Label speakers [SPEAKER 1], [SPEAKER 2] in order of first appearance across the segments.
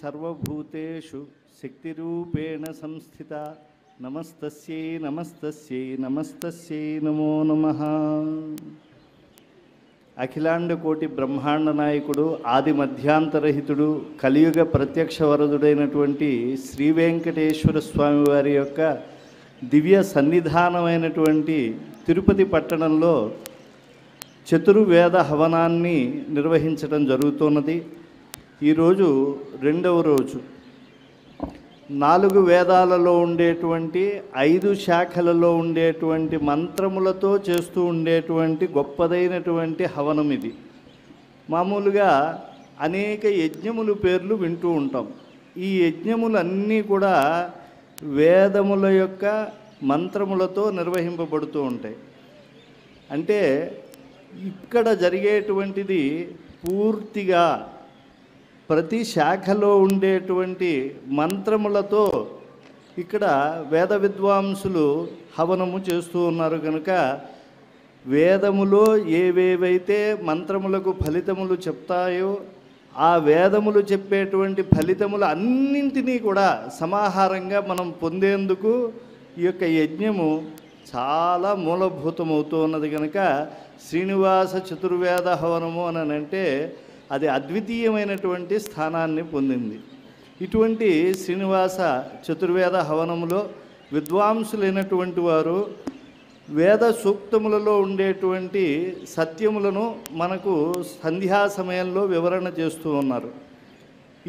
[SPEAKER 1] సర్వభూతేషు శక్తిరూపేణ సంస్థిత నమస్తస్యై నమస్తస్యై నమస్తస్యై నమో నమ అఖిలాండ కోటి బ్రహ్మాండ నాయకుడు ఆది మధ్యాంతరహితుడు కలియుగ ప్రత్యక్ష వరదుడైనటువంటి శ్రీ వెంకటేశ్వర స్వామి వారి యొక్క దివ్య సన్నిధానమైనటువంటి తిరుపతి పట్టణంలో చతుర్వేద హవనాన్ని నిర్వహించడం జరుగుతున్నది ఈరోజు రెండవ రోజు నాలుగు వేదాలలో ఉండేటువంటి ఐదు శాఖలలో ఉండేటువంటి మంత్రములతో చేస్తూ ఉండేటువంటి గొప్పదైనటువంటి హవనం ఇది మామూలుగా అనేక యజ్ఞములు పేర్లు వింటూ ఉంటాం ఈ యజ్ఞములన్నీ కూడా వేదముల యొక్క మంత్రములతో నిర్వహింపబడుతూ ఉంటాయి అంటే ఇక్కడ జరిగేటువంటిది పూర్తిగా ప్రతి శాఖలో ఉండేటువంటి మంత్రములతో ఇక్కడ వేద విద్వాంసులు హవనము చేస్తూ ఉన్నారు కనుక వేదములో ఏవేవైతే మంత్రములకు ఫలితములు చెప్తాయో ఆ వేదములు చెప్పేటువంటి ఫలితములు అన్నింటినీ కూడా సమాహారంగా మనం పొందేందుకు ఈ యొక్క యజ్ఞము చాలా మూలభూతమవుతూ ఉన్నది కనుక శ్రీనివాస చతుర్వేద హవనము అని అంటే అది అద్వితీయమైనటువంటి స్థానాన్ని పొందింది ఇటువంటి శ్రీనివాస చతుర్వేద హవనంలో విద్వాంసులైనటువంటి వారు వేద సూక్తములలో ఉండేటువంటి సత్యములను మనకు సంధ్యా సమయంలో వివరణ చేస్తూ ఉన్నారు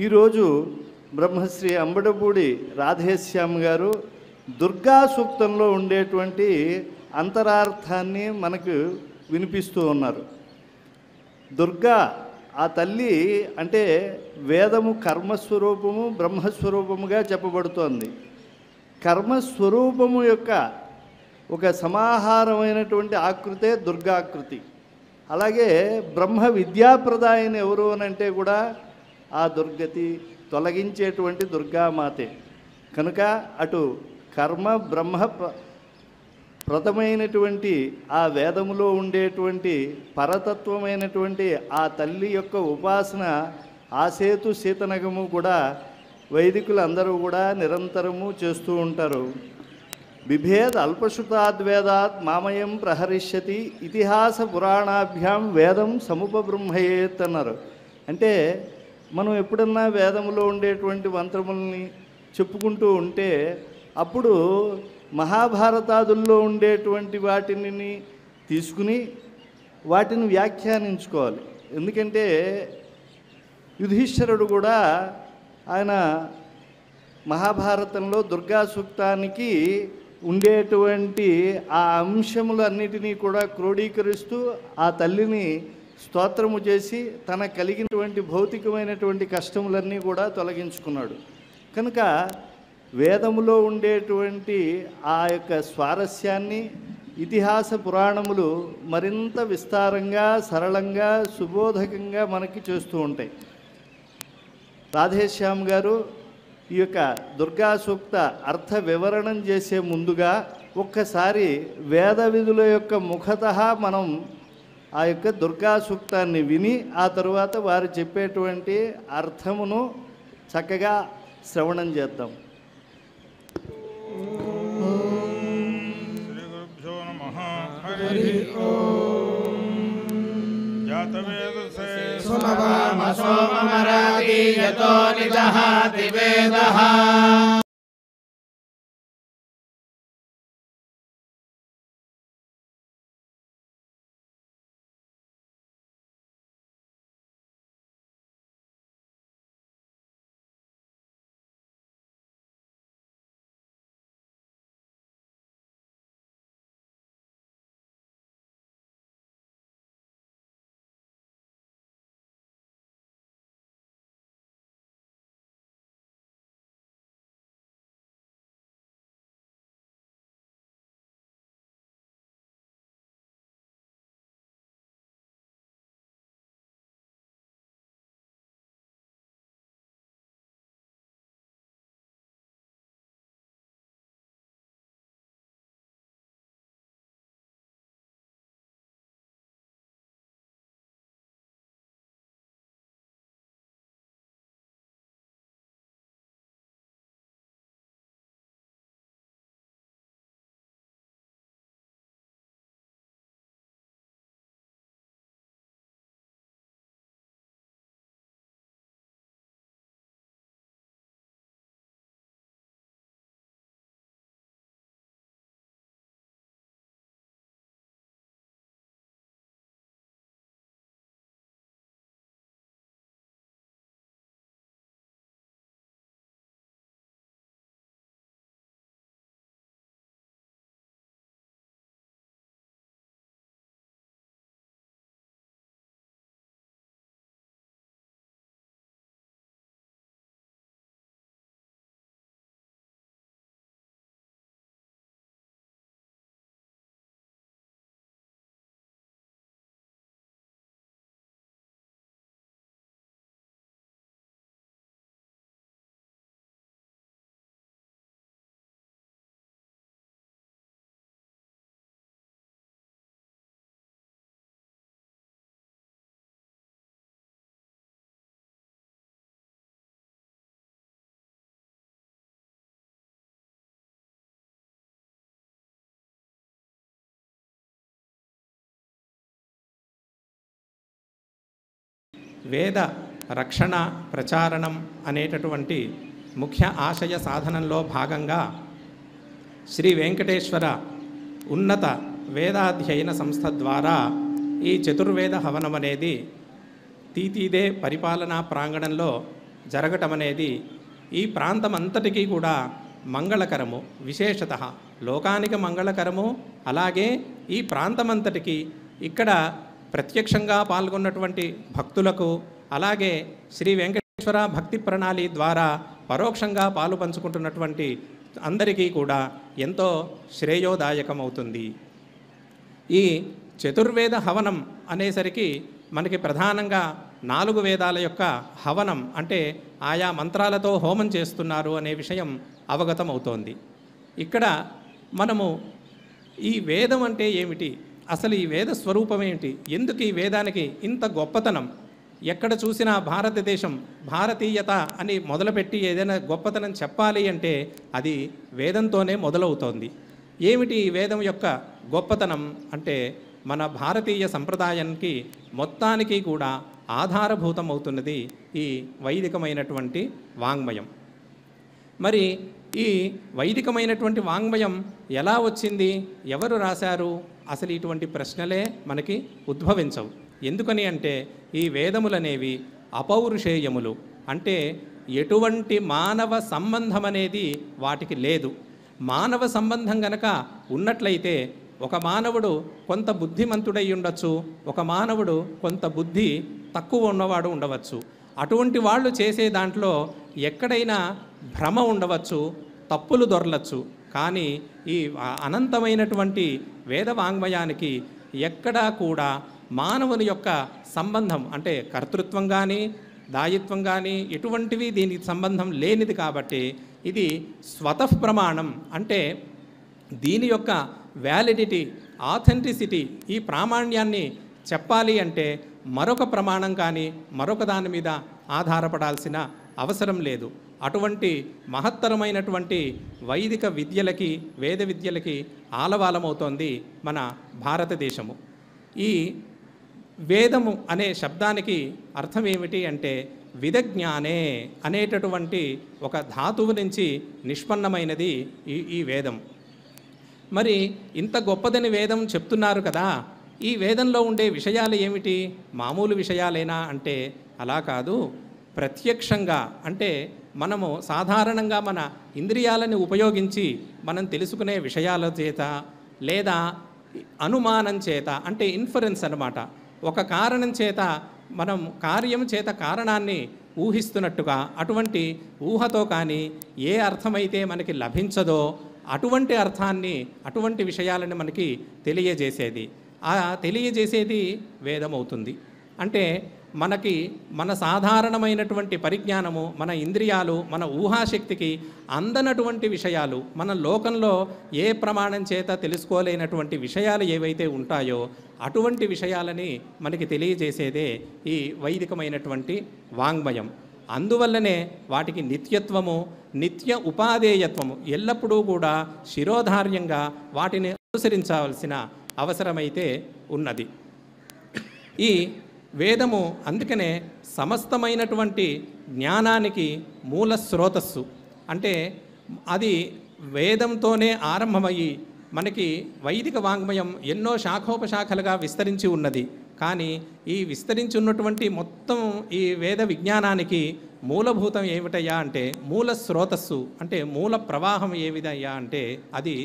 [SPEAKER 1] ఈరోజు బ్రహ్మశ్రీ అంబడపూడి రాధేశ్యామ్ గారు దుర్గా సూక్తంలో ఉండేటువంటి అంతరార్థాన్ని మనకు వినిపిస్తూ ఉన్నారు దుర్గా ఆ తల్లి అంటే వేదము కర్మస్వరూపము బ్రహ్మస్వరూపముగా చెప్పబడుతోంది కర్మస్వరూపము యొక్క ఒక సమాహారమైనటువంటి ఆకృతే దుర్గాకృతి అలాగే బ్రహ్మ విద్యాప్రదాయని ఎవరు అనంటే కూడా ఆ దుర్గతి తొలగించేటువంటి దుర్గామాతే కనుక అటు కర్మ బ్రహ్మ స్మృతమైనటువంటి ఆ వేదములో ఉండేటువంటి పరతత్వమైనటువంటి ఆ తల్లి యొక్క ఉపాసన ఆ సేతు శీతనగము కూడా వైదికులందరూ కూడా నిరంతరము చేస్తూ ఉంటారు బిభేద్ అల్పశ్రుతాద్వేదాత్ మామయం ప్రహరిష్యతి ఇతిహాస పురాణాభ్యాం వేదం బ్రహ్మయేత్ అన్నారు అంటే మనం ఎప్పుడన్నా వేదములో ఉండేటువంటి మంత్రముల్ని చెప్పుకుంటూ ఉంటే అప్పుడు మహాభారతాదుల్లో ఉండేటువంటి వాటిని తీసుకుని వాటిని వ్యాఖ్యానించుకోవాలి ఎందుకంటే యుధీశ్వరుడు కూడా ఆయన మహాభారతంలో దుర్గా సూక్తానికి ఉండేటువంటి ఆ అంశములు అన్నిటినీ కూడా క్రోడీకరిస్తూ ఆ తల్లిని స్తోత్రము చేసి తన కలిగినటువంటి భౌతికమైనటువంటి కష్టములన్నీ కూడా తొలగించుకున్నాడు కనుక వేదములో ఉండేటువంటి ఆ యొక్క స్వారస్యాన్ని ఇతిహాస పురాణములు మరింత విస్తారంగా సరళంగా సుబోధకంగా మనకి చేస్తూ ఉంటాయి రాధేశ్యామ్ గారు ఈ యొక్క దుర్గా సూక్త అర్థ వివరణం చేసే ముందుగా ఒక్కసారి వేద విధుల యొక్క ముఖత మనం ఆ యొక్క దుర్గా సూక్తాన్ని విని ఆ తరువాత వారు చెప్పేటువంటి అర్థమును చక్కగా శ్రవణం చేద్దాం श्री
[SPEAKER 2] गुरुभ्यो नमः हरि ओम
[SPEAKER 3] जातवेद से सुनवाम सोममरादि यतो निजः दिवेदः
[SPEAKER 4] వేద రక్షణ ప్రచారణం అనేటటువంటి ముఖ్య ఆశయ సాధనంలో భాగంగా శ్రీ వెంకటేశ్వర ఉన్నత వేదాధ్యయన సంస్థ ద్వారా ఈ చతుర్వేద హవనం అనేది తీతీదే పరిపాలనా ప్రాంగణంలో జరగటం అనేది ఈ ప్రాంతం అంతటికీ కూడా మంగళకరము విశేషత లోకానికి మంగళకరము అలాగే ఈ ప్రాంతమంతటికీ ఇక్కడ ప్రత్యక్షంగా పాల్గొన్నటువంటి భక్తులకు అలాగే శ్రీ వెంకటేశ్వర భక్తి ప్రణాళి ద్వారా పరోక్షంగా పాలు పంచుకుంటున్నటువంటి అందరికీ కూడా ఎంతో శ్రేయోదాయకమవుతుంది ఈ చతుర్వేద హవనం అనేసరికి మనకి ప్రధానంగా నాలుగు వేదాల యొక్క హవనం అంటే ఆయా మంత్రాలతో హోమం చేస్తున్నారు అనే విషయం అవగతం అవుతోంది ఇక్కడ మనము ఈ వేదం అంటే ఏమిటి అసలు ఈ వేద స్వరూపం ఏంటి ఎందుకు ఈ వేదానికి ఇంత గొప్పతనం ఎక్కడ చూసినా భారతదేశం భారతీయత అని మొదలుపెట్టి ఏదైనా గొప్పతనం చెప్పాలి అంటే అది వేదంతోనే మొదలవుతోంది ఏమిటి ఈ వేదం యొక్క గొప్పతనం అంటే మన భారతీయ సంప్రదాయానికి మొత్తానికి కూడా ఆధారభూతం అవుతున్నది ఈ వైదికమైనటువంటి వాంగ్మయం మరి ఈ వైదికమైనటువంటి వాంగ్మయం ఎలా వచ్చింది ఎవరు రాశారు అసలు ఇటువంటి ప్రశ్నలే మనకి ఉద్భవించవు ఎందుకని అంటే ఈ వేదములనేవి అపౌరుషేయములు అంటే ఎటువంటి మానవ సంబంధం అనేది వాటికి లేదు మానవ సంబంధం గనక ఉన్నట్లయితే ఒక మానవుడు కొంత బుద్ధిమంతుడై ఉండొచ్చు ఒక మానవుడు కొంత బుద్ధి తక్కువ ఉన్నవాడు ఉండవచ్చు అటువంటి వాళ్ళు చేసే దాంట్లో ఎక్కడైనా భ్రమ ఉండవచ్చు తప్పులు దొరలచ్చు కానీ ఈ అనంతమైనటువంటి వేదవాంగ్మయానికి ఎక్కడా కూడా మానవుని యొక్క సంబంధం అంటే కర్తృత్వం కానీ దాయిత్వం కానీ ఎటువంటివి దీనికి సంబంధం లేనిది కాబట్టి ఇది స్వతః ప్రమాణం అంటే దీని యొక్క వ్యాలిడిటీ ఆథెంటిసిటీ ఈ ప్రామాణ్యాన్ని చెప్పాలి అంటే మరొక ప్రమాణం కానీ మరొక దాని మీద ఆధారపడాల్సిన అవసరం లేదు అటువంటి మహత్తరమైనటువంటి వైదిక విద్యలకి వేద విద్యలకి ఆలవాలమవుతోంది మన భారతదేశము ఈ వేదము అనే శబ్దానికి అర్థం ఏమిటి అంటే విదజ్ఞానే అనేటటువంటి ఒక ధాతువు నుంచి నిష్పన్నమైనది ఈ ఈ వేదం మరి ఇంత గొప్పదని వేదం చెప్తున్నారు కదా ఈ వేదంలో ఉండే విషయాలు ఏమిటి మామూలు విషయాలేనా అంటే అలా కాదు ప్రత్యక్షంగా అంటే మనము సాధారణంగా మన ఇంద్రియాలని ఉపయోగించి మనం తెలుసుకునే విషయాల చేత లేదా అనుమానం చేత అంటే ఇన్ఫరెన్స్ అనమాట ఒక కారణం చేత మనం కార్యం చేత కారణాన్ని ఊహిస్తున్నట్టుగా అటువంటి ఊహతో కానీ ఏ అర్థమైతే మనకి లభించదో అటువంటి అర్థాన్ని అటువంటి విషయాలని మనకి తెలియజేసేది ఆ తెలియజేసేది వేదమవుతుంది అంటే మనకి మన సాధారణమైనటువంటి పరిజ్ఞానము మన ఇంద్రియాలు మన ఊహాశక్తికి అందనటువంటి విషయాలు మన లోకంలో ఏ ప్రమాణం చేత తెలుసుకోలేనటువంటి విషయాలు ఏవైతే ఉంటాయో అటువంటి విషయాలని మనకి తెలియజేసేదే ఈ వైదికమైనటువంటి వాంగ్మయం అందువల్లనే వాటికి నిత్యత్వము నిత్య ఉపాధేయత్వము ఎల్లప్పుడూ కూడా శిరోధార్యంగా వాటిని అనుసరించవలసిన అవసరమైతే ఉన్నది ఈ వేదము అందుకనే సమస్తమైనటువంటి జ్ఞానానికి మూల స్రోతస్సు అంటే అది వేదంతోనే ఆరంభమయ్యి మనకి వైదిక వాంగ్మయం ఎన్నో శాఖోపశాఖలుగా విస్తరించి ఉన్నది కానీ ఈ విస్తరించి ఉన్నటువంటి మొత్తం ఈ వేద విజ్ఞానానికి మూలభూతం ఏమిటయ్యా అంటే మూల స్రోతస్సు అంటే మూల ప్రవాహం ఏ విధయ్యా అంటే అది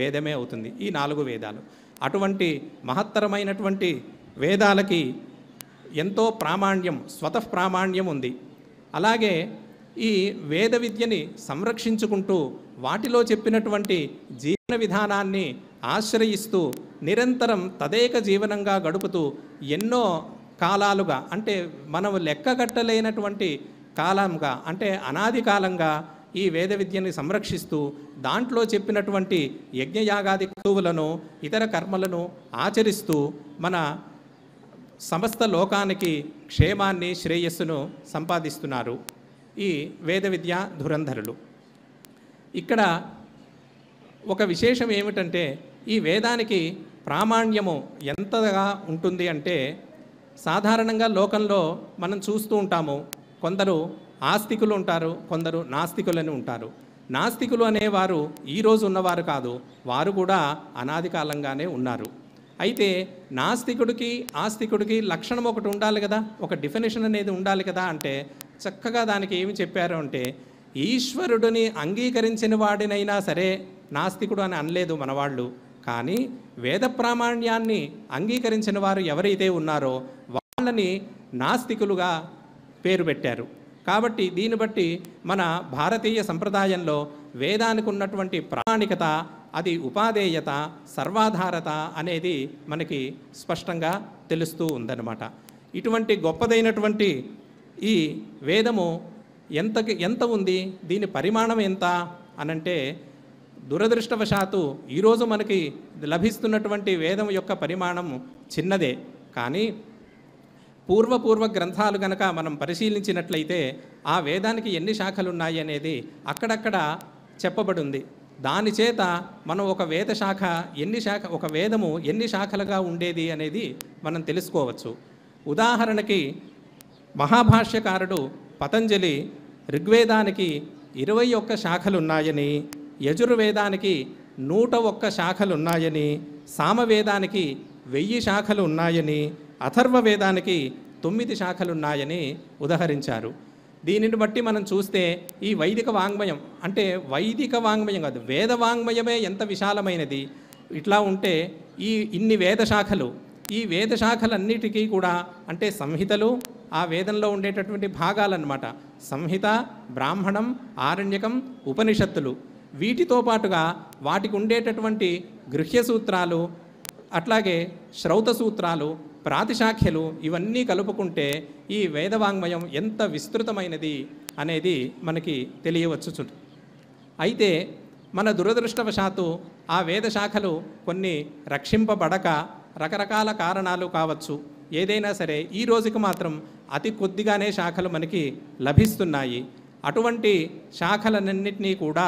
[SPEAKER 4] వేదమే అవుతుంది ఈ నాలుగు వేదాలు అటువంటి మహత్తరమైనటువంటి వేదాలకి ఎంతో ప్రామాణ్యం స్వత ప్రామాణ్యం ఉంది అలాగే ఈ వేద విద్యని సంరక్షించుకుంటూ వాటిలో చెప్పినటువంటి జీవన విధానాన్ని ఆశ్రయిస్తూ నిరంతరం తదేక జీవనంగా గడుపుతూ ఎన్నో కాలాలుగా అంటే మనం లెక్కగట్టలేనటువంటి కాలంగా అంటే అనాది కాలంగా ఈ వేద విద్యని సంరక్షిస్తూ దాంట్లో చెప్పినటువంటి యజ్ఞయాగాది క్తువులను ఇతర కర్మలను ఆచరిస్తూ మన సమస్త లోకానికి క్షేమాన్ని శ్రేయస్సును సంపాదిస్తున్నారు ఈ వేద విద్యా ధురంధరులు ఇక్కడ ఒక విశేషం ఏమిటంటే ఈ వేదానికి ప్రామాణ్యము ఎంతగా ఉంటుంది అంటే సాధారణంగా లోకంలో మనం చూస్తూ ఉంటాము కొందరు ఆస్తికులు ఉంటారు కొందరు నాస్తికులని ఉంటారు నాస్తికులు అనేవారు ఈరోజు ఉన్నవారు కాదు వారు కూడా అనాది కాలంగానే ఉన్నారు అయితే నాస్తికుడికి ఆస్తికుడికి లక్షణం ఒకటి ఉండాలి కదా ఒక డిఫినేషన్ అనేది ఉండాలి కదా అంటే చక్కగా దానికి ఏమి చెప్పారు అంటే ఈశ్వరుడిని అంగీకరించిన వాడినైనా సరే నాస్తికుడు అని అనలేదు మనవాళ్ళు కానీ వేద ప్రామాణ్యాన్ని అంగీకరించిన వారు ఎవరైతే ఉన్నారో వాళ్ళని నాస్తికులుగా పేరు పెట్టారు కాబట్టి దీన్ని బట్టి మన భారతీయ సంప్రదాయంలో వేదానికి ఉన్నటువంటి ప్రామాణికత అది ఉపాధేయత సర్వాధారత అనేది మనకి స్పష్టంగా తెలుస్తూ ఉందన్నమాట ఇటువంటి గొప్పదైనటువంటి ఈ వేదము ఎంతకి ఎంత ఉంది దీని పరిమాణం ఎంత అనంటే దురదృష్టవశాత్తు ఈరోజు మనకి లభిస్తున్నటువంటి వేదం యొక్క పరిమాణం చిన్నదే కానీ పూర్వపూర్వ గ్రంథాలు కనుక మనం పరిశీలించినట్లయితే ఆ వేదానికి ఎన్ని శాఖలు ఉన్నాయి అనేది అక్కడక్కడ చెప్పబడుంది దాని చేత మనం ఒక వేద శాఖ ఎన్ని శాఖ ఒక వేదము ఎన్ని శాఖలుగా ఉండేది అనేది మనం తెలుసుకోవచ్చు ఉదాహరణకి మహాభాష్యకారుడు పతంజలి ఋగ్వేదానికి ఇరవై ఒక్క శాఖలున్నాయని యజుర్వేదానికి నూట ఒక్క శాఖలున్నాయని సామవేదానికి వెయ్యి శాఖలు ఉన్నాయని అథర్వవేదానికి తొమ్మిది శాఖలున్నాయని ఉదహరించారు దీనిని బట్టి మనం చూస్తే ఈ వైదిక వాంగ్మయం అంటే వైదిక వాంగ్మయం కాదు వేద వాంగ్మయమే ఎంత విశాలమైనది ఇట్లా ఉంటే ఈ ఇన్ని వేద శాఖలు ఈ వేద శాఖలన్నిటికీ కూడా అంటే సంహితలు ఆ వేదంలో ఉండేటటువంటి భాగాలన్నమాట సంహిత బ్రాహ్మణం ఆరణ్యకం ఉపనిషత్తులు వీటితో పాటుగా వాటికి ఉండేటటువంటి గృహ్య సూత్రాలు అట్లాగే శ్రౌత సూత్రాలు ప్రాతిశాఖ్యలు ఇవన్నీ కలుపుకుంటే ఈ వేదవాంగ్మయం ఎంత విస్తృతమైనది అనేది మనకి తెలియవచ్చు అయితే మన దురదృష్టవశాత్తు ఆ వేదశాఖలు కొన్ని రక్షింపబడక రకరకాల కారణాలు కావచ్చు ఏదైనా సరే ఈ రోజుకి మాత్రం అతి కొద్దిగానే శాఖలు మనకి లభిస్తున్నాయి అటువంటి శాఖలన్నింటినీ కూడా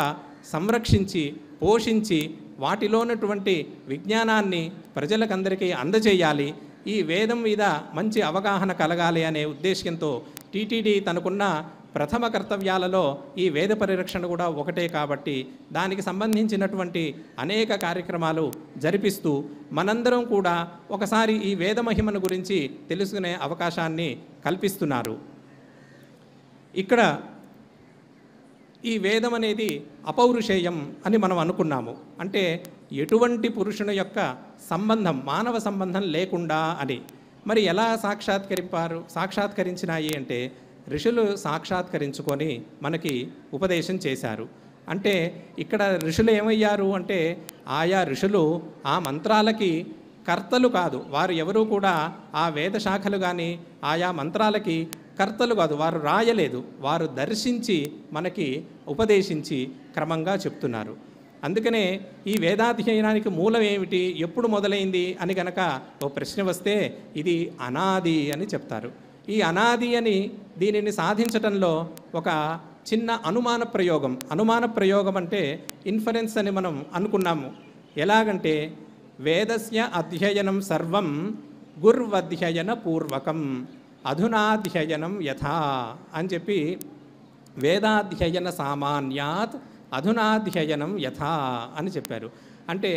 [SPEAKER 4] సంరక్షించి పోషించి వాటిలోనటువంటి విజ్ఞానాన్ని ప్రజలకందరికీ అందజేయాలి ఈ వేదం మీద మంచి అవగాహన కలగాలి అనే ఉద్దేశ్యంతో టీటీడీ తనకున్న ప్రథమ కర్తవ్యాలలో ఈ వేద పరిరక్షణ కూడా ఒకటే కాబట్టి దానికి సంబంధించినటువంటి అనేక కార్యక్రమాలు జరిపిస్తూ మనందరం కూడా ఒకసారి ఈ వేద మహిమను గురించి తెలుసుకునే అవకాశాన్ని కల్పిస్తున్నారు ఇక్కడ ఈ వేదం అనేది అపౌరుషేయం అని మనం అనుకున్నాము అంటే ఎటువంటి పురుషుని యొక్క సంబంధం మానవ సంబంధం లేకుండా అని మరి ఎలా సాక్షాత్కరిపారు సాక్షాత్కరించినాయి అంటే ఋషులు సాక్షాత్కరించుకొని మనకి ఉపదేశం చేశారు అంటే ఇక్కడ ఋషులు ఏమయ్యారు అంటే ఆయా ఋషులు ఆ మంత్రాలకి కర్తలు కాదు వారు ఎవరూ కూడా ఆ వేద శాఖలు కానీ ఆయా మంత్రాలకి కర్తలు కాదు వారు రాయలేదు వారు దర్శించి మనకి ఉపదేశించి క్రమంగా చెప్తున్నారు అందుకనే ఈ వేదాధ్యయనానికి మూలం ఏమిటి ఎప్పుడు మొదలైంది అని కనుక ఓ ప్రశ్న వస్తే ఇది అనాది అని చెప్తారు ఈ అనాది అని దీనిని సాధించటంలో ఒక చిన్న అనుమాన ప్రయోగం అనుమాన ప్రయోగం అంటే ఇన్ఫరెన్స్ అని మనం అనుకున్నాము ఎలాగంటే వేదస్య అధ్యయనం సర్వం గుర్వధ్యయన పూర్వకం అధునాధ్యయనం యథా అని చెప్పి వేదాధ్యయన సామాన్యాత్ అధునాధ్యయనం యథా అని చెప్పారు అంటే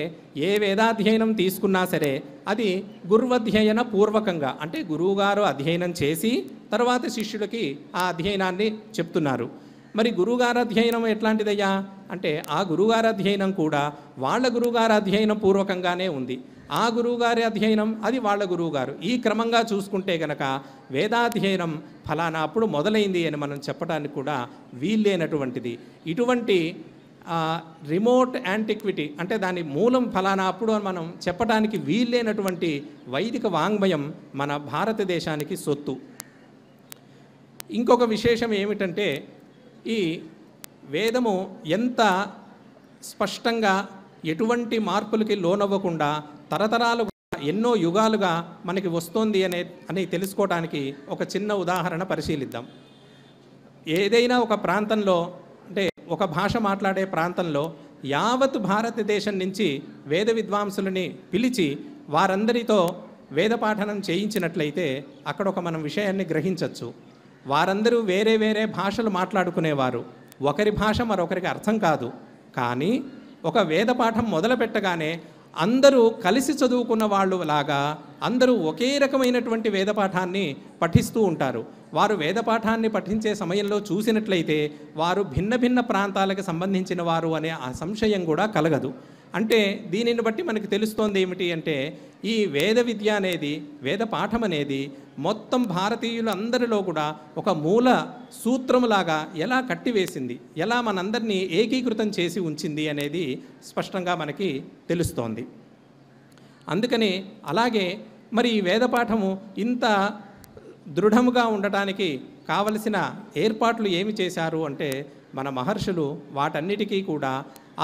[SPEAKER 4] ఏ వేదాధ్యయనం తీసుకున్నా సరే అది గురువధ్యయన పూర్వకంగా అంటే గురువుగారు అధ్యయనం చేసి తర్వాత శిష్యులకి ఆ అధ్యయనాన్ని చెప్తున్నారు మరి గురువుగారు అధ్యయనం ఎట్లాంటిదయ్యా అంటే ఆ గురువుగారి అధ్యయనం కూడా వాళ్ళ గురువుగారి అధ్యయనం పూర్వకంగానే ఉంది ఆ గురువుగారి అధ్యయనం అది వాళ్ళ గురువుగారు ఈ క్రమంగా చూసుకుంటే గనక వేదాధ్యయనం ఫలానా అప్పుడు మొదలైంది అని మనం చెప్పడానికి కూడా వీల్లేనటువంటిది ఇటువంటి రిమోట్ యాంటిక్విటీ అంటే దాని మూలం ఫలానా అప్పుడు అని మనం చెప్పడానికి వీల్లేనటువంటి వైదిక వాంగ్మయం మన భారతదేశానికి సొత్తు ఇంకొక విశేషం ఏమిటంటే ఈ వేదము ఎంత స్పష్టంగా ఎటువంటి మార్పులకి లోనవ్వకుండా తరతరాలుగా ఎన్నో యుగాలుగా మనకి వస్తోంది అనే అని తెలుసుకోవడానికి ఒక చిన్న ఉదాహరణ పరిశీలిద్దాం ఏదైనా ఒక ప్రాంతంలో అంటే ఒక భాష మాట్లాడే ప్రాంతంలో యావత్ భారతదేశం నుంచి వేద విద్వాంసులని పిలిచి వారందరితో వేద పాఠనం చేయించినట్లయితే అక్కడ ఒక మనం విషయాన్ని గ్రహించవచ్చు వారందరూ వేరే వేరే భాషలు మాట్లాడుకునేవారు ఒకరి భాష మరొకరికి అర్థం కాదు కానీ ఒక వేద పాఠం మొదలుపెట్టగానే అందరూ కలిసి చదువుకున్న వాళ్ళు లాగా అందరూ ఒకే రకమైనటువంటి వేద పాఠాన్ని పఠిస్తూ ఉంటారు వారు వేద పాఠాన్ని పఠించే సమయంలో చూసినట్లయితే వారు భిన్న భిన్న ప్రాంతాలకు సంబంధించిన వారు అనే ఆ సంశయం కూడా కలగదు అంటే దీనిని బట్టి మనకు తెలుస్తోంది ఏమిటి అంటే ఈ వేద విద్య అనేది వేద పాఠం అనేది మొత్తం భారతీయులందరిలో కూడా ఒక మూల సూత్రములాగా ఎలా కట్టివేసింది ఎలా మనందరినీ ఏకీకృతం చేసి ఉంచింది అనేది స్పష్టంగా మనకి తెలుస్తోంది అందుకని అలాగే మరి ఈ వేదపాఠము ఇంత దృఢముగా ఉండటానికి కావలసిన ఏర్పాట్లు ఏమి చేశారు అంటే మన మహర్షులు వాటన్నిటికీ కూడా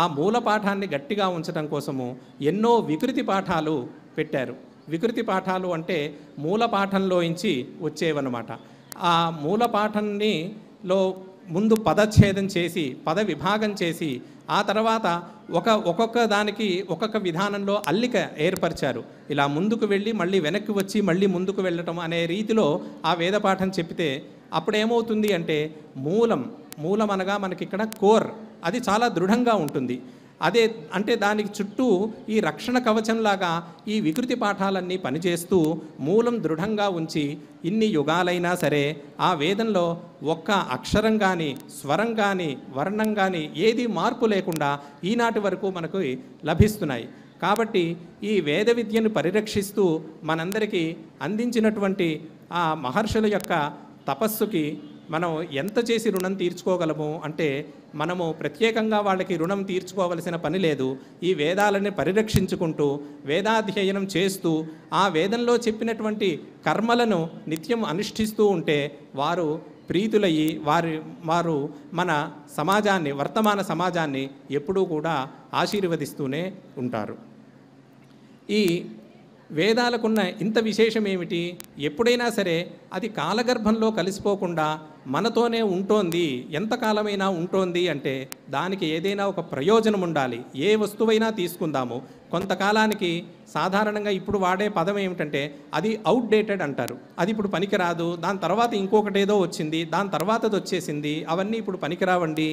[SPEAKER 4] ఆ మూల పాఠాన్ని గట్టిగా ఉంచడం కోసము ఎన్నో వికృతి పాఠాలు పెట్టారు వికృతి పాఠాలు అంటే మూల పాఠంలోంచి వచ్చేవన్నమాట ఆ మూల పాఠాన్ని లో ముందు పదఛేదం చేసి పద విభాగం చేసి ఆ తర్వాత ఒక ఒక్కొక్క దానికి ఒక్కొక్క విధానంలో అల్లిక ఏర్పరిచారు ఇలా ముందుకు వెళ్ళి మళ్ళీ వెనక్కి వచ్చి మళ్ళీ ముందుకు వెళ్ళటం అనే రీతిలో ఆ వేద పాఠం చెప్తే అప్పుడేమవుతుంది అంటే మూలం మూలం అనగా మనకి ఇక్కడ కోర్ అది చాలా దృఢంగా ఉంటుంది అదే అంటే దానికి చుట్టూ ఈ రక్షణ కవచంలాగా ఈ వికృతి పాఠాలన్నీ పనిచేస్తూ మూలం దృఢంగా ఉంచి ఇన్ని యుగాలైనా సరే ఆ వేదంలో ఒక్క అక్షరం కానీ స్వరం కానీ వర్ణం కానీ ఏది మార్పు లేకుండా ఈనాటి వరకు మనకు లభిస్తున్నాయి కాబట్టి ఈ వేద విద్యను పరిరక్షిస్తూ మనందరికీ అందించినటువంటి ఆ మహర్షుల యొక్క తపస్సుకి మనం ఎంత చేసి రుణం తీర్చుకోగలము అంటే మనము ప్రత్యేకంగా వాళ్ళకి రుణం తీర్చుకోవలసిన పని లేదు ఈ వేదాలని పరిరక్షించుకుంటూ వేదాధ్యయనం చేస్తూ ఆ వేదంలో చెప్పినటువంటి కర్మలను నిత్యం అనుష్ఠిస్తూ ఉంటే వారు ప్రీతులయ్యి వారి వారు మన సమాజాన్ని వర్తమాన సమాజాన్ని ఎప్పుడూ కూడా ఆశీర్వదిస్తూనే ఉంటారు ఈ వేదాలకున్న ఇంత విశేషం ఏమిటి ఎప్పుడైనా సరే అది కాలగర్భంలో కలిసిపోకుండా మనతోనే ఉంటోంది ఎంతకాలమైనా ఉంటోంది అంటే దానికి ఏదైనా ఒక ప్రయోజనం ఉండాలి ఏ వస్తువైనా తీసుకుందాము కొంతకాలానికి సాధారణంగా ఇప్పుడు వాడే పదం ఏమిటంటే అది అవుట్డేటెడ్ అంటారు అది ఇప్పుడు పనికిరాదు దాని తర్వాత ఇంకొకటి ఏదో వచ్చింది దాని తర్వాతది వచ్చేసింది అవన్నీ ఇప్పుడు పనికిరావండి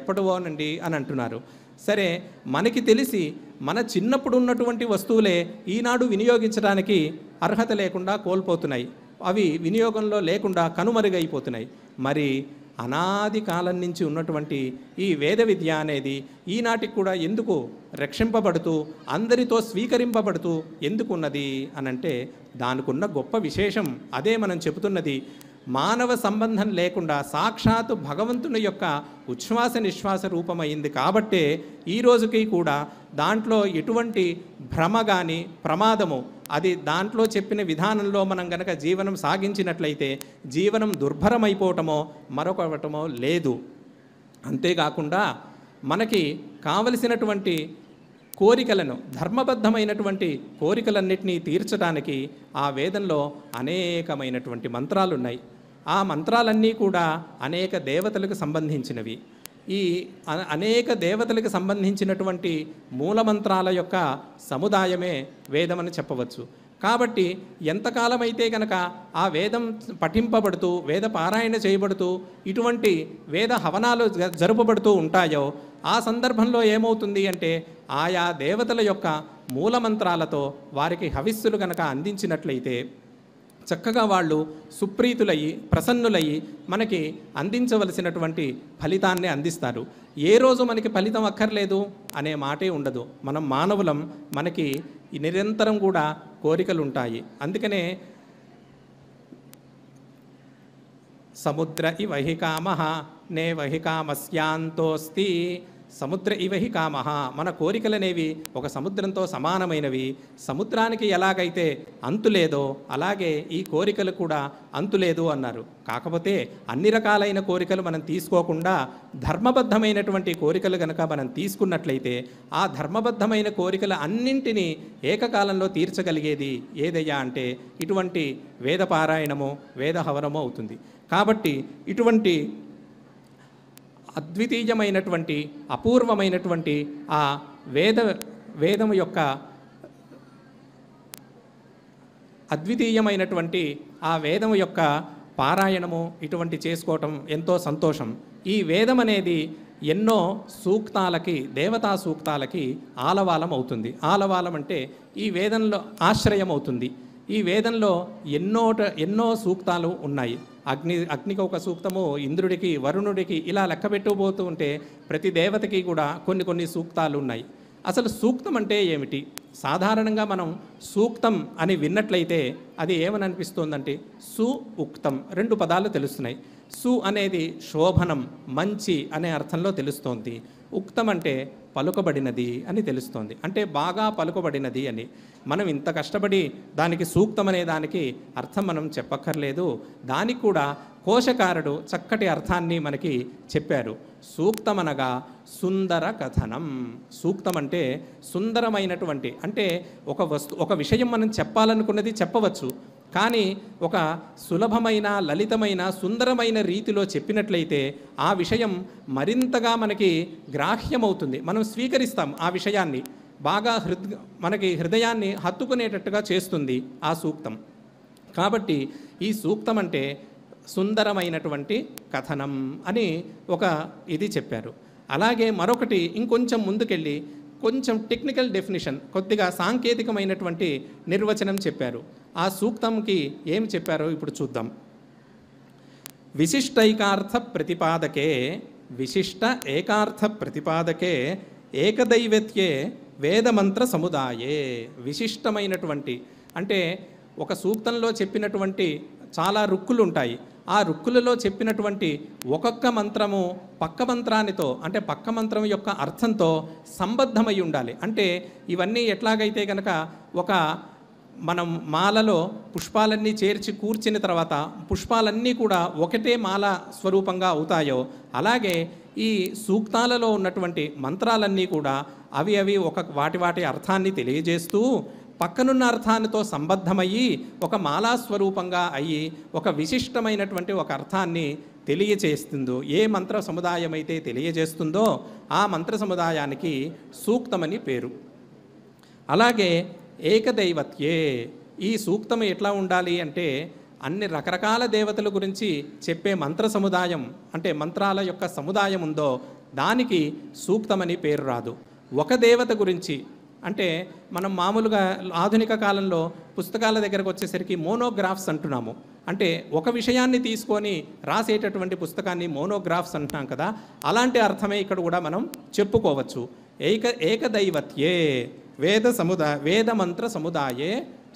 [SPEAKER 4] ఎప్పటివోనండి అని అంటున్నారు సరే మనకి తెలిసి మన చిన్నప్పుడు ఉన్నటువంటి వస్తువులే ఈనాడు వినియోగించడానికి అర్హత లేకుండా కోల్పోతున్నాయి అవి వినియోగంలో లేకుండా కనుమరుగైపోతున్నాయి మరి అనాది కాలం నుంచి ఉన్నటువంటి ఈ వేద విద్య అనేది ఈనాటికి కూడా ఎందుకు రక్షింపబడుతూ అందరితో స్వీకరింపబడుతూ ఎందుకున్నది అనంటే దానికున్న గొప్ప విశేషం అదే మనం చెబుతున్నది మానవ సంబంధం లేకుండా సాక్షాత్తు భగవంతుని యొక్క ఉచ్ఛ్వాస నిశ్వాస రూపమైంది కాబట్టే ఈ రోజుకి కూడా దాంట్లో ఎటువంటి భ్రమ కానీ ప్రమాదము అది దాంట్లో చెప్పిన విధానంలో మనం గనక జీవనం సాగించినట్లయితే జీవనం దుర్భరమైపోవటమో మరొకటమో లేదు అంతేకాకుండా మనకి కావలసినటువంటి కోరికలను ధర్మబద్ధమైనటువంటి కోరికలన్నింటినీ తీర్చడానికి ఆ వేదంలో అనేకమైనటువంటి మంత్రాలు ఉన్నాయి ఆ మంత్రాలన్నీ కూడా అనేక దేవతలకు సంబంధించినవి ఈ అనేక దేవతలకు సంబంధించినటువంటి మూలమంత్రాల యొక్క సముదాయమే వేదమని చెప్పవచ్చు కాబట్టి ఎంతకాలమైతే కనుక ఆ వేదం పఠింపబడుతూ వేద పారాయణ చేయబడుతూ ఇటువంటి వేద హవనాలు జరుపబడుతూ ఉంటాయో ఆ సందర్భంలో ఏమవుతుంది అంటే ఆయా దేవతల యొక్క మూలమంత్రాలతో వారికి హవిస్సులు కనుక అందించినట్లయితే చక్కగా వాళ్ళు సుప్రీతులయ్యి ప్రసన్నులయ్యి మనకి అందించవలసినటువంటి ఫలితాన్ని అందిస్తారు ఏ రోజు మనకి ఫలితం అక్కర్లేదు అనే మాటే ఉండదు మనం మానవులం మనకి నిరంతరం కూడా కోరికలు ఉంటాయి అందుకనే సముద్ర ఇవహికామహ నే వహికామస్యాంతోస్తి సముద్ర ఇవహి కామహ మన కోరికలనేవి ఒక సముద్రంతో సమానమైనవి సముద్రానికి ఎలాగైతే అంతులేదో అలాగే ఈ కోరికలు కూడా అంతులేదు అన్నారు కాకపోతే అన్ని రకాలైన కోరికలు మనం తీసుకోకుండా ధర్మబద్ధమైనటువంటి కోరికలు కనుక మనం తీసుకున్నట్లయితే ఆ ధర్మబద్ధమైన కోరికల అన్నింటినీ ఏకకాలంలో తీర్చగలిగేది ఏదయ్యా అంటే ఇటువంటి వేదపారాయణము వేదహవనము అవుతుంది కాబట్టి ఇటువంటి అద్వితీయమైనటువంటి అపూర్వమైనటువంటి ఆ వేద వేదం యొక్క అద్వితీయమైనటువంటి ఆ వేదం యొక్క పారాయణము ఇటువంటి చేసుకోవటం ఎంతో సంతోషం ఈ వేదం అనేది ఎన్నో సూక్తాలకి దేవతా సూక్తాలకి ఆలవాలం అవుతుంది ఆలవాలం అంటే ఈ వేదంలో ఆశ్రయం అవుతుంది ఈ వేదంలో ఎన్నోట ఎన్నో సూక్తాలు ఉన్నాయి అగ్ని అగ్నికి ఒక సూక్తము ఇంద్రుడికి వరుణుడికి ఇలా లెక్క పెట్టుబోతూ ఉంటే ప్రతి దేవతకి కూడా కొన్ని కొన్ని సూక్తాలు ఉన్నాయి అసలు సూక్తం అంటే ఏమిటి సాధారణంగా మనం సూక్తం అని విన్నట్లయితే అది ఏమని అనిపిస్తుందంటే సు ఉక్తం రెండు పదాలు తెలుస్తున్నాయి సు అనేది శోభనం మంచి అనే అర్థంలో తెలుస్తోంది ఉక్తం అంటే పలుకబడినది అని తెలుస్తోంది అంటే బాగా పలుకబడినది అని మనం ఇంత కష్టపడి దానికి సూక్తమనే దానికి అర్థం మనం చెప్పక్కర్లేదు దానికి కూడా కోశకారుడు చక్కటి అర్థాన్ని మనకి చెప్పారు సూక్తమనగా సుందర కథనం సూక్తం అంటే సుందరమైనటువంటి అంటే ఒక వస్తు ఒక విషయం మనం చెప్పాలనుకున్నది చెప్పవచ్చు కానీ ఒక సులభమైన లలితమైన సుందరమైన రీతిలో చెప్పినట్లయితే ఆ విషయం మరింతగా మనకి గ్రాహ్యమవుతుంది మనం స్వీకరిస్తాం ఆ విషయాన్ని బాగా హృద్ మనకి హృదయాన్ని హత్తుకునేటట్టుగా చేస్తుంది ఆ సూక్తం కాబట్టి ఈ సూక్తం అంటే సుందరమైనటువంటి కథనం అని ఒక ఇది చెప్పారు అలాగే మరొకటి ఇంకొంచెం ముందుకెళ్ళి కొంచెం టెక్నికల్ డెఫినేషన్ కొద్దిగా సాంకేతికమైనటువంటి నిర్వచనం చెప్పారు ఆ సూక్తంకి ఏం చెప్పారో ఇప్పుడు చూద్దాం విశిష్టైకార్థ ప్రతిపాదకే విశిష్ట ఏకార్థ ప్రతిపాదకే ఏకదైవత్యే వేదమంత్ర సముదాయే విశిష్టమైనటువంటి అంటే ఒక సూక్తంలో చెప్పినటువంటి చాలా రుక్కులు ఉంటాయి ఆ రుక్కులలో చెప్పినటువంటి ఒక్కొక్క మంత్రము పక్క మంత్రానితో అంటే పక్క మంత్రం యొక్క అర్థంతో సంబద్ధమై ఉండాలి అంటే ఇవన్నీ ఎట్లాగైతే కనుక ఒక మనం మాలలో పుష్పాలన్నీ చేర్చి కూర్చిన తర్వాత పుష్పాలన్నీ కూడా ఒకటే మాల స్వరూపంగా అవుతాయో అలాగే ఈ సూక్తాలలో ఉన్నటువంటి మంత్రాలన్నీ కూడా అవి అవి ఒక వాటి వాటి అర్థాన్ని తెలియజేస్తూ పక్కనున్న అర్థానితో సంబద్ధమయ్యి ఒక మాలా స్వరూపంగా అయ్యి ఒక విశిష్టమైనటువంటి ఒక అర్థాన్ని తెలియచేస్తుందో ఏ మంత్ర సముదాయం అయితే తెలియజేస్తుందో ఆ మంత్ర సముదాయానికి సూక్తమని పేరు అలాగే ఏకదైవత్యే ఈ సూక్తం ఎట్లా ఉండాలి అంటే అన్ని రకరకాల దేవతల గురించి చెప్పే మంత్ర సముదాయం అంటే మంత్రాల యొక్క సముదాయం ఉందో దానికి సూక్తమని పేరు రాదు ఒక దేవత గురించి అంటే మనం మామూలుగా ఆధునిక కాలంలో పుస్తకాల దగ్గరకు వచ్చేసరికి మోనోగ్రాఫ్స్ అంటున్నాము అంటే ఒక విషయాన్ని తీసుకొని రాసేటటువంటి పుస్తకాన్ని మోనోగ్రాఫ్స్ అంటున్నాం కదా అలాంటి అర్థమే ఇక్కడ కూడా మనం చెప్పుకోవచ్చు ఏక ఏకదైవత్యే వేద సముదా వేద మంత్ర సముదాయే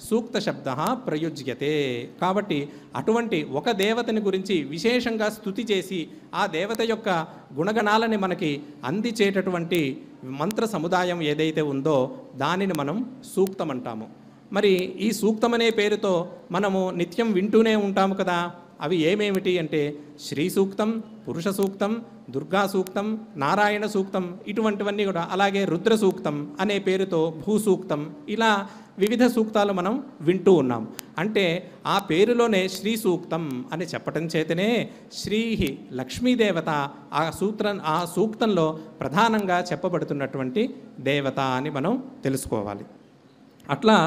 [SPEAKER 4] సూక్త శబ్ద ప్రయుజ్యతే కాబట్టి అటువంటి ఒక దేవతని గురించి విశేషంగా స్థుతి చేసి ఆ దేవత యొక్క గుణగణాలని మనకి అందిచేటటువంటి మంత్ర సముదాయం ఏదైతే ఉందో దానిని మనం సూక్తం అంటాము మరి ఈ సూక్తం అనే పేరుతో మనము నిత్యం వింటూనే ఉంటాము కదా అవి ఏమేమిటి అంటే శ్రీ సూక్తం పురుష సూక్తం దుర్గా సూక్తం నారాయణ సూక్తం ఇటువంటివన్నీ కూడా అలాగే రుద్ర సూక్తం అనే పేరుతో భూ సూక్తం ఇలా వివిధ సూక్తాలు మనం వింటూ ఉన్నాం అంటే ఆ పేరులోనే శ్రీ సూక్తం అని చెప్పటం చేతనే శ్రీహి లక్ష్మీదేవత ఆ సూత్రం ఆ సూక్తంలో ప్రధానంగా చెప్పబడుతున్నటువంటి దేవత అని మనం తెలుసుకోవాలి అట్లా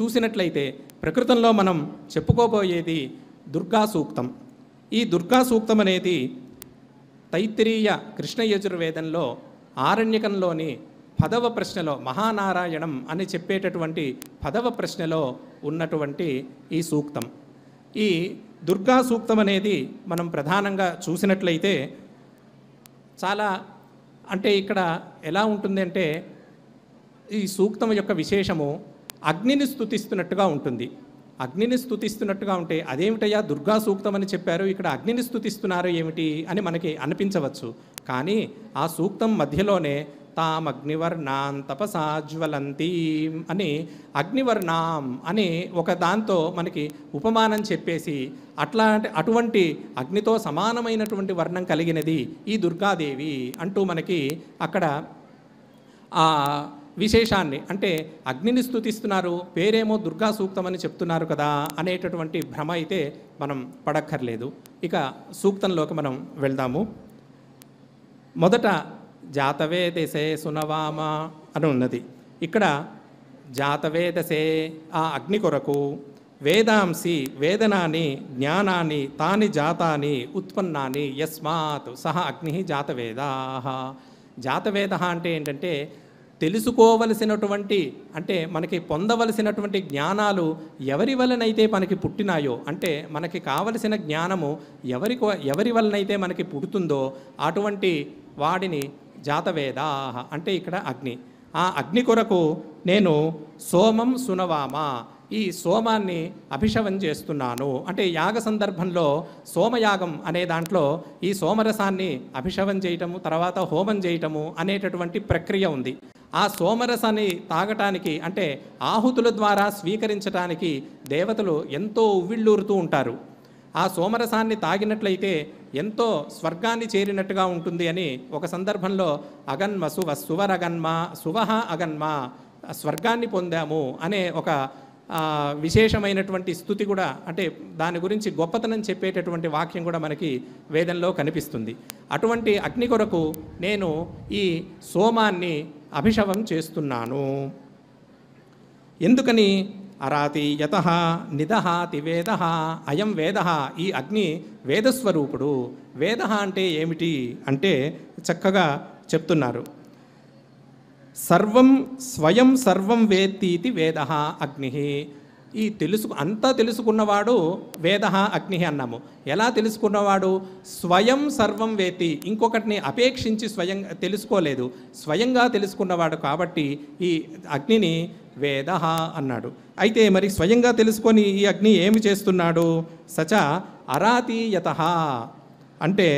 [SPEAKER 4] చూసినట్లయితే ప్రకృతంలో మనం చెప్పుకోబోయేది దుర్గా సూక్తం ఈ దుర్గా సూక్తం అనేది తైత్రీయ కృష్ణయజుర్వేదంలో ఆరణ్యకంలోని పదవ ప్రశ్నలో మహానారాయణం అని చెప్పేటటువంటి పదవ ప్రశ్నలో ఉన్నటువంటి ఈ సూక్తం ఈ దుర్గా సూక్తం అనేది మనం ప్రధానంగా చూసినట్లయితే చాలా అంటే ఇక్కడ ఎలా ఉంటుంది అంటే ఈ సూక్తం యొక్క విశేషము అగ్నిని స్థుతిస్తున్నట్టుగా ఉంటుంది అగ్నిని స్థుతిస్తున్నట్టుగా ఉంటే అదేమిటయ్యా దుర్గా సూక్తం అని చెప్పారు ఇక్కడ అగ్నిని స్థుతిస్తున్నారు ఏమిటి అని మనకి అనిపించవచ్చు కానీ ఆ సూక్తం మధ్యలోనే తాం అగ్నివర్ణాం తపసాజ్వలంతి అని అగ్నివర్ణాం అని ఒక దాంతో మనకి ఉపమానం చెప్పేసి అట్లా అటువంటి అగ్నితో సమానమైనటువంటి వర్ణం కలిగినది ఈ దుర్గాదేవి అంటూ మనకి అక్కడ విశేషాన్ని అంటే అగ్నిని స్థుతిస్తున్నారు పేరేమో దుర్గా సూక్తం అని చెప్తున్నారు కదా అనేటటువంటి భ్రమ అయితే మనం పడక్కర్లేదు ఇక సూక్తంలోకి మనం వెళ్దాము మొదట జాతవే దశే సునవామ అని ఉన్నది ఇక్కడ జాతవే దశే ఆ అగ్ని కొరకు వేదాంసి వేదనాని జ్ఞానాన్ని తాని జాతాని ఉత్పన్నాని యస్మాత్ సహ అగ్ని జాతవేదా జాతవేద అంటే ఏంటంటే తెలుసుకోవలసినటువంటి అంటే మనకి పొందవలసినటువంటి జ్ఞానాలు ఎవరి వలనైతే మనకి పుట్టినాయో అంటే మనకి కావలసిన జ్ఞానము ఎవరి ఎవరి వలనైతే మనకి పుడుతుందో అటువంటి వాడిని జాతవేదాహ అంటే ఇక్కడ అగ్ని ఆ అగ్ని కొరకు నేను సోమం సునవామా ఈ సోమాన్ని అభిషవం చేస్తున్నాను అంటే యాగ సందర్భంలో సోమయాగం అనే దాంట్లో ఈ సోమరసాన్ని అభిషవం చేయటము తర్వాత హోమం చేయటము అనేటటువంటి ప్రక్రియ ఉంది ఆ సోమరసాన్ని తాగటానికి అంటే ఆహుతుల ద్వారా స్వీకరించటానికి దేవతలు ఎంతో ఉవ్విళ్ళూరుతూ ఉంటారు ఆ సోమరసాన్ని తాగినట్లయితే ఎంతో స్వర్గాన్ని చేరినట్టుగా ఉంటుంది అని ఒక సందర్భంలో అగన్మ సువ సువరగన్మ సువహ అగన్మ స్వర్గాన్ని పొందాము అనే ఒక విశేషమైనటువంటి స్థుతి కూడా అంటే దాని గురించి గొప్పతనం చెప్పేటటువంటి వాక్యం కూడా మనకి వేదంలో కనిపిస్తుంది అటువంటి అగ్ని కొరకు నేను ఈ సోమాన్ని అభిషవం చేస్తున్నాను ఎందుకని అరాతి యత నిదహాతి వేద అయం వేద ఈ అగ్ని వేదస్వరూపుడు వేద అంటే ఏమిటి అంటే చక్కగా చెప్తున్నారు సర్వం స్వయం సర్వం ఇది వేద అగ్ని ఈ తెలుసు అంతా తెలుసుకున్నవాడు వేద అగ్ని అన్నాము ఎలా తెలుసుకున్నవాడు స్వయం సర్వం వేతి ఇంకొకటిని అపేక్షించి స్వయం తెలుసుకోలేదు స్వయంగా తెలుసుకున్నవాడు కాబట్టి ఈ అగ్నిని వేద అన్నాడు అయితే మరి స్వయంగా తెలుసుకొని ఈ అగ్ని ఏమి చేస్తున్నాడు సచ అరాతీయత అంటే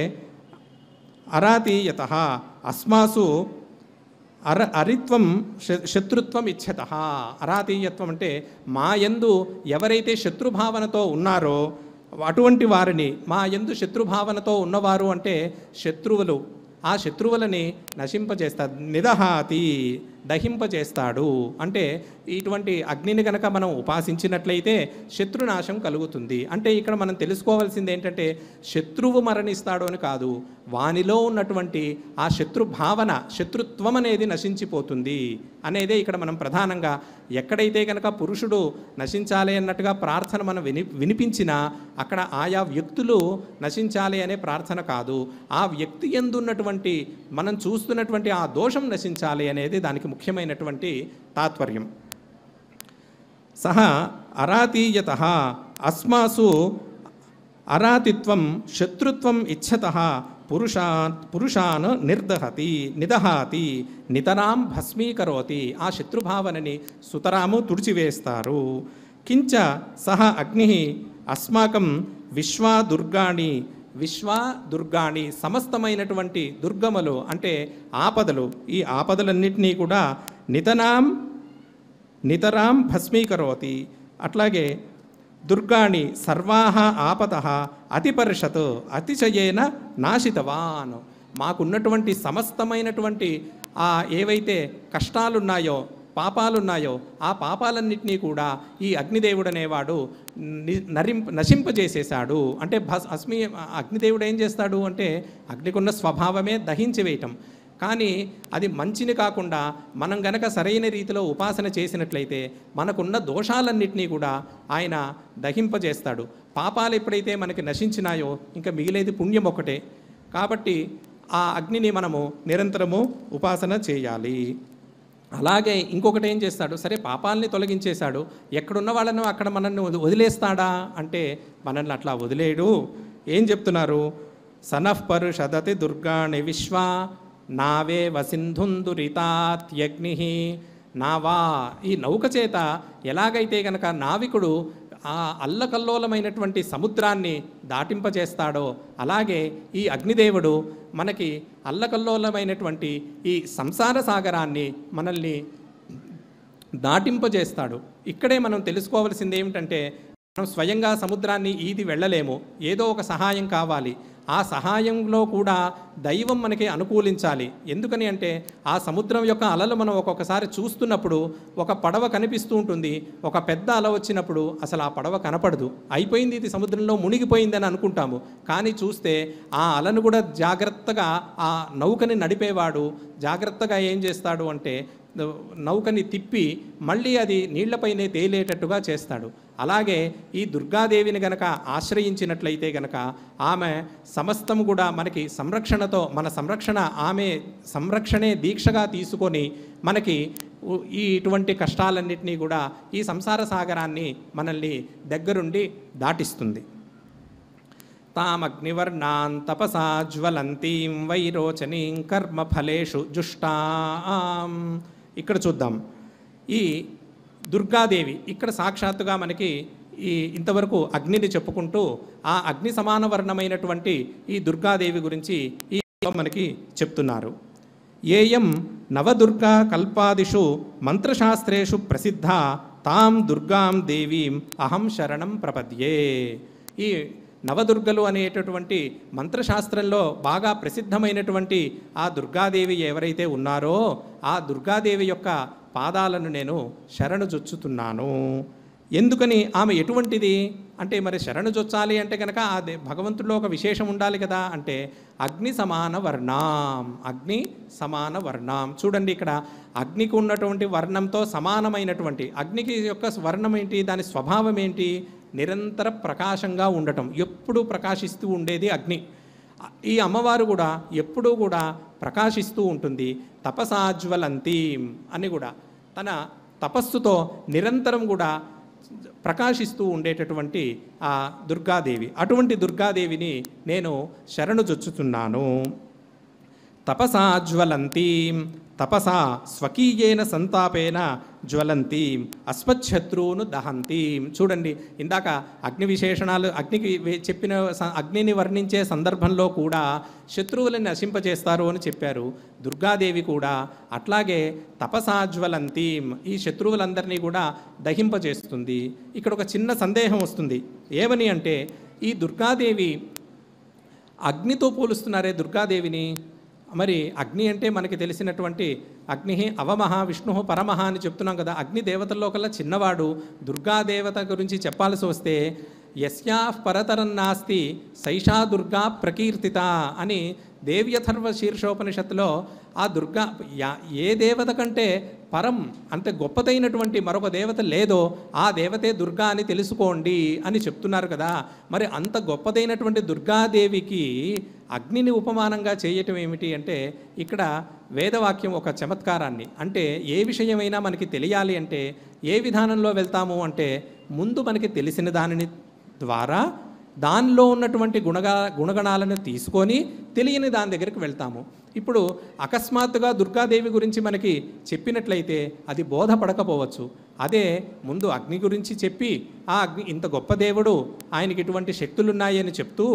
[SPEAKER 4] అరాతీయత అస్మాసు అర అరిత్వం శత్రుత్వం ఇచ్చత అరాతీయత్వం అంటే మా యందు ఎవరైతే శత్రుభావనతో ఉన్నారో అటువంటి వారిని మా ఎందు శత్రుభావనతో ఉన్నవారు అంటే శత్రువులు ఆ శత్రువులని నశింపజేస్తారు నిదహాతి దహింపజేస్తాడు అంటే ఇటువంటి అగ్నిని గనక మనం ఉపాసించినట్లయితే శత్రునాశం కలుగుతుంది అంటే ఇక్కడ మనం తెలుసుకోవాల్సింది ఏంటంటే శత్రువు మరణిస్తాడు అని కాదు వానిలో ఉన్నటువంటి ఆ శత్రు భావన శత్రుత్వం అనేది నశించిపోతుంది అనేదే ఇక్కడ మనం ప్రధానంగా ఎక్కడైతే కనుక పురుషుడు నశించాలి అన్నట్టుగా ప్రార్థన మనం విని వినిపించినా అక్కడ ఆయా వ్యక్తులు నశించాలి అనే ప్రార్థన కాదు ఆ వ్యక్తి ఎందున్నటువంటి మనం చూస్తున్నటువంటి ఆ దోషం నశించాలి అనేది దానికి ముఖ్యమైనటువంటి తాత్పర్యం సహ అరాతీయత అస్మాసు అరాతిత్వం శత్రుత్వం ఇచ్చత పురుషా పురుషాను నిర్దహతి నిదహాతి నితరాం భస్మీకరోతి ఆ శత్రుభావనని సుతరాము తుడిచివేస్తారు కించ సహ అగ్ని అస్మాకం విశ్వాదుర్గాణి విశ్వ దుర్గాణి సమస్తమైనటువంటి దుర్గములు అంటే ఆపదలు ఈ ఆపదలన్నింటినీ కూడా నితనాం నితరాం భస్మీకరోతి అట్లాగే దుర్గాణి సర్వాహ ఆపద అతిపరిషత్ అతిశయేన నాశితవాన్ మాకున్నటువంటి సమస్తమైనటువంటి ఆ ఏవైతే కష్టాలున్నాయో పాపాలున్నాయో ఆ పాపాలన్నింటినీ కూడా ఈ అగ్నిదేవుడు అనేవాడు నరిం నశింపజేసేసాడు అంటే భస్ అస్మి అగ్నిదేవుడు ఏం చేస్తాడు అంటే అగ్నికున్న స్వభావమే దహించివేయటం కానీ అది మంచిని కాకుండా మనం గనక సరైన రీతిలో ఉపాసన చేసినట్లయితే మనకున్న దోషాలన్నింటినీ కూడా ఆయన దహింపజేస్తాడు పాపాలు ఎప్పుడైతే మనకి నశించినాయో ఇంకా మిగిలేది పుణ్యం ఒకటే కాబట్టి ఆ అగ్నిని మనము నిరంతరము ఉపాసన చేయాలి అలాగే ఇంకొకటి ఏం చేస్తాడు సరే పాపాలని తొలగించేశాడు ఎక్కడున్న వాళ్ళను అక్కడ మనల్ని వదిలేస్తాడా అంటే మనల్ని అట్లా వదిలేడు ఏం చెప్తున్నారు సనఫ్ పరుషదతి దుర్గాణి విశ్వ నావే వసింధుందురితాత్యగ్ని నావా ఈ నౌక చేత ఎలాగైతే గనక నావికుడు ఆ అల్లకల్లోలమైనటువంటి సముద్రాన్ని దాటింపజేస్తాడో అలాగే ఈ అగ్నిదేవుడు మనకి అల్లకల్లోలమైనటువంటి ఈ సంసార సాగరాన్ని మనల్ని దాటింపజేస్తాడు ఇక్కడే మనం తెలుసుకోవాల్సింది ఏమిటంటే మనం స్వయంగా సముద్రాన్ని ఈది వెళ్ళలేము ఏదో ఒక సహాయం కావాలి ఆ సహాయంలో కూడా దైవం మనకి అనుకూలించాలి ఎందుకని అంటే ఆ సముద్రం యొక్క అలలు మనం ఒక్కొక్కసారి చూస్తున్నప్పుడు ఒక పడవ కనిపిస్తూ ఉంటుంది ఒక పెద్ద అల వచ్చినప్పుడు అసలు ఆ పడవ కనపడదు అయిపోయింది ఇది సముద్రంలో మునిగిపోయిందని అనుకుంటాము కానీ చూస్తే ఆ అలను కూడా జాగ్రత్తగా ఆ నౌకని నడిపేవాడు జాగ్రత్తగా ఏం చేస్తాడు అంటే నౌకని తిప్పి మళ్ళీ అది నీళ్లపైనే తేలేటట్టుగా చేస్తాడు అలాగే ఈ దుర్గాదేవిని గనక ఆశ్రయించినట్లయితే గనక ఆమె సమస్తం కూడా మనకి సంరక్షణతో మన సంరక్షణ ఆమె సంరక్షణే దీక్షగా తీసుకొని మనకి ఈ ఇటువంటి కష్టాలన్నింటినీ కూడా ఈ సంసార సాగరాన్ని మనల్ని దగ్గరుండి దాటిస్తుంది తామగ్నివర్ణాన్ తపసా జ్వలంతీం వైరోచనీం కర్మఫలేషు జుష్టాం ఇక్కడ చూద్దాం ఈ దుర్గాదేవి ఇక్కడ సాక్షాత్తుగా మనకి ఈ ఇంతవరకు అగ్నిని చెప్పుకుంటూ ఆ అగ్ని సమాన వర్ణమైనటువంటి ఈ దుర్గాదేవి గురించి ఈ మనకి చెప్తున్నారు ఏయం నవదుర్గా కల్పాదిషు మంత్రశాస్త్రేషు ప్రసిద్ధ తాం దుర్గాం దేవీం అహం శరణం ప్రపద్యే ఈ నవదుర్గలు అనేటటువంటి మంత్రశాస్త్రంలో బాగా ప్రసిద్ధమైనటువంటి ఆ దుర్గాదేవి ఎవరైతే ఉన్నారో ఆ దుర్గాదేవి యొక్క పాదాలను నేను శరణుజొచ్చుతున్నాను ఎందుకని ఆమె ఎటువంటిది అంటే మరి శరణు జొచ్చాలి అంటే కనుక ఆ భగవంతుడిలో ఒక విశేషం ఉండాలి కదా అంటే అగ్ని సమాన వర్ణం అగ్ని సమాన వర్ణం చూడండి ఇక్కడ అగ్నికి ఉన్నటువంటి వర్ణంతో సమానమైనటువంటి అగ్నికి యొక్క వర్ణం ఏంటి దాని స్వభావం ఏంటి నిరంతర ప్రకాశంగా ఉండటం ఎప్పుడూ ప్రకాశిస్తూ ఉండేది అగ్ని ఈ అమ్మవారు కూడా ఎప్పుడూ కూడా ప్రకాశిస్తూ ఉంటుంది తపసాజ్వలంతీం అని కూడా తన తపస్సుతో నిరంతరం కూడా ప్రకాశిస్తూ ఉండేటటువంటి ఆ దుర్గాదేవి అటువంటి దుర్గాదేవిని నేను శరణు జొచ్చుతున్నాను తపసాజ్వలంతీం తపస స్వకీయేన సంతాపేన జ్వలంతి అస్మశత్రువును దహంతి చూడండి ఇందాక అగ్ని విశేషణాలు అగ్నికి చెప్పిన అగ్నిని వర్ణించే సందర్భంలో కూడా శత్రువులను నశింపజేస్తారు అని చెప్పారు దుర్గాదేవి కూడా అట్లాగే తపసాజ్వలంతి ఈ శత్రువులందరినీ కూడా దహింపజేస్తుంది ఇక్కడ ఒక చిన్న సందేహం వస్తుంది ఏమని అంటే ఈ దుర్గాదేవి అగ్నితో పోలుస్తున్నారే దుర్గాదేవిని మరి అగ్ని అంటే మనకి తెలిసినటువంటి అగ్ని అవమహ విష్ణు పరమహ అని చెప్తున్నాం కదా అగ్ని దేవతల్లో కల్లా చిన్నవాడు దుర్గాదేవత గురించి చెప్పాల్సి వస్తే యస్యా పరతరం నాస్తి సైషా దుర్గా ప్రకీర్తిత అని దేవ్యథర్వ శీర్షోపనిషత్తులో ఆ దుర్గా ఏ దేవత కంటే పరం అంత గొప్పదైనటువంటి మరొక దేవత లేదో ఆ దేవతే దుర్గా అని తెలుసుకోండి అని చెప్తున్నారు కదా మరి అంత గొప్పదైనటువంటి దుర్గాదేవికి అగ్నిని ఉపమానంగా చేయటం ఏమిటి అంటే ఇక్కడ వేదవాక్యం ఒక చమత్కారాన్ని అంటే ఏ విషయమైనా మనకి తెలియాలి అంటే ఏ విధానంలో వెళ్తాము అంటే ముందు మనకి తెలిసిన దానిని ద్వారా దానిలో ఉన్నటువంటి గుణగా గుణగణాలను తీసుకొని తెలియని దాని దగ్గరికి వెళ్తాము ఇప్పుడు అకస్మాత్తుగా దుర్గాదేవి గురించి మనకి చెప్పినట్లయితే అది బోధపడకపోవచ్చు అదే ముందు అగ్ని గురించి చెప్పి ఆ అగ్ని ఇంత గొప్ప దేవుడు ఆయనకి ఇటువంటి శక్తులున్నాయని చెప్తూ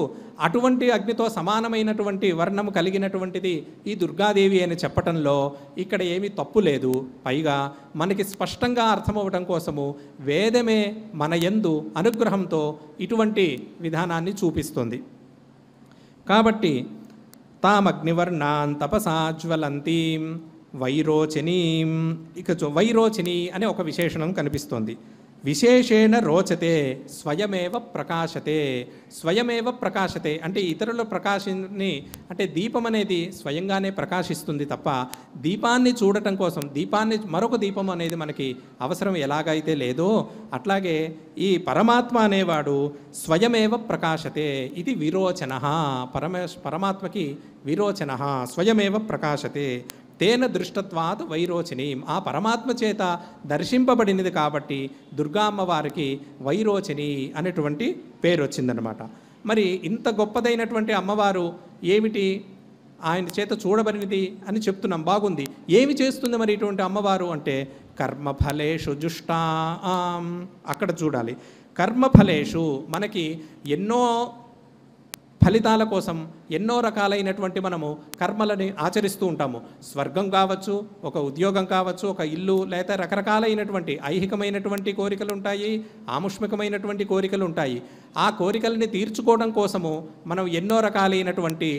[SPEAKER 4] అటువంటి అగ్నితో సమానమైనటువంటి వర్ణము కలిగినటువంటిది ఈ దుర్గాదేవి అని చెప్పటంలో ఇక్కడ ఏమీ తప్పు లేదు పైగా మనకి స్పష్టంగా అర్థమవ్వటం కోసము వేదమే మన ఎందు అనుగ్రహంతో ఇటువంటి విధానాన్ని చూపిస్తుంది కాబట్టి తామగ్నివర్ణాన్ తపసాజ్వలంతి వైరోచనీ ఇక వైరోచని అనే ఒక విశేషణం కనిపిస్తోంది విశేషేణ రోచతే స్వయమేవ ప్రకాశతే స్వయమేవ ప్రకాశతే అంటే ఇతరుల ప్రకాశాన్ని అంటే దీపం అనేది స్వయంగానే ప్రకాశిస్తుంది తప్ప దీపాన్ని చూడటం కోసం దీపాన్ని మరొక దీపం అనేది మనకి అవసరం ఎలాగైతే లేదో అట్లాగే ఈ పరమాత్మ అనేవాడు స్వయమేవ ప్రకాశతే ఇది విరోచన పరమ పరమాత్మకి విరోచన స్వయమేవ ప్రకాశతే తేన దృష్టత్వాత వైరోచనీయం ఆ పరమాత్మ చేత దర్శింపబడినది కాబట్టి వారికి వైరోచిని అనేటువంటి పేరు వచ్చిందనమాట మరి ఇంత గొప్పదైనటువంటి అమ్మవారు ఏమిటి ఆయన చేత చూడబడినది అని చెప్తున్నాం బాగుంది ఏమి చేస్తుంది మరి ఇటువంటి అమ్మవారు అంటే కర్మఫలేషు జుష్టా అక్కడ చూడాలి కర్మఫలేషు మనకి ఎన్నో ఫలితాల కోసం ఎన్నో రకాలైనటువంటి మనము కర్మలని ఆచరిస్తూ ఉంటాము స్వర్గం కావచ్చు ఒక ఉద్యోగం కావచ్చు ఒక ఇల్లు లేదా రకరకాలైనటువంటి ఐహికమైనటువంటి కోరికలు ఉంటాయి ఆముష్మికమైనటువంటి కోరికలు ఉంటాయి ఆ కోరికలని తీర్చుకోవడం కోసము మనం ఎన్నో రకాలైనటువంటి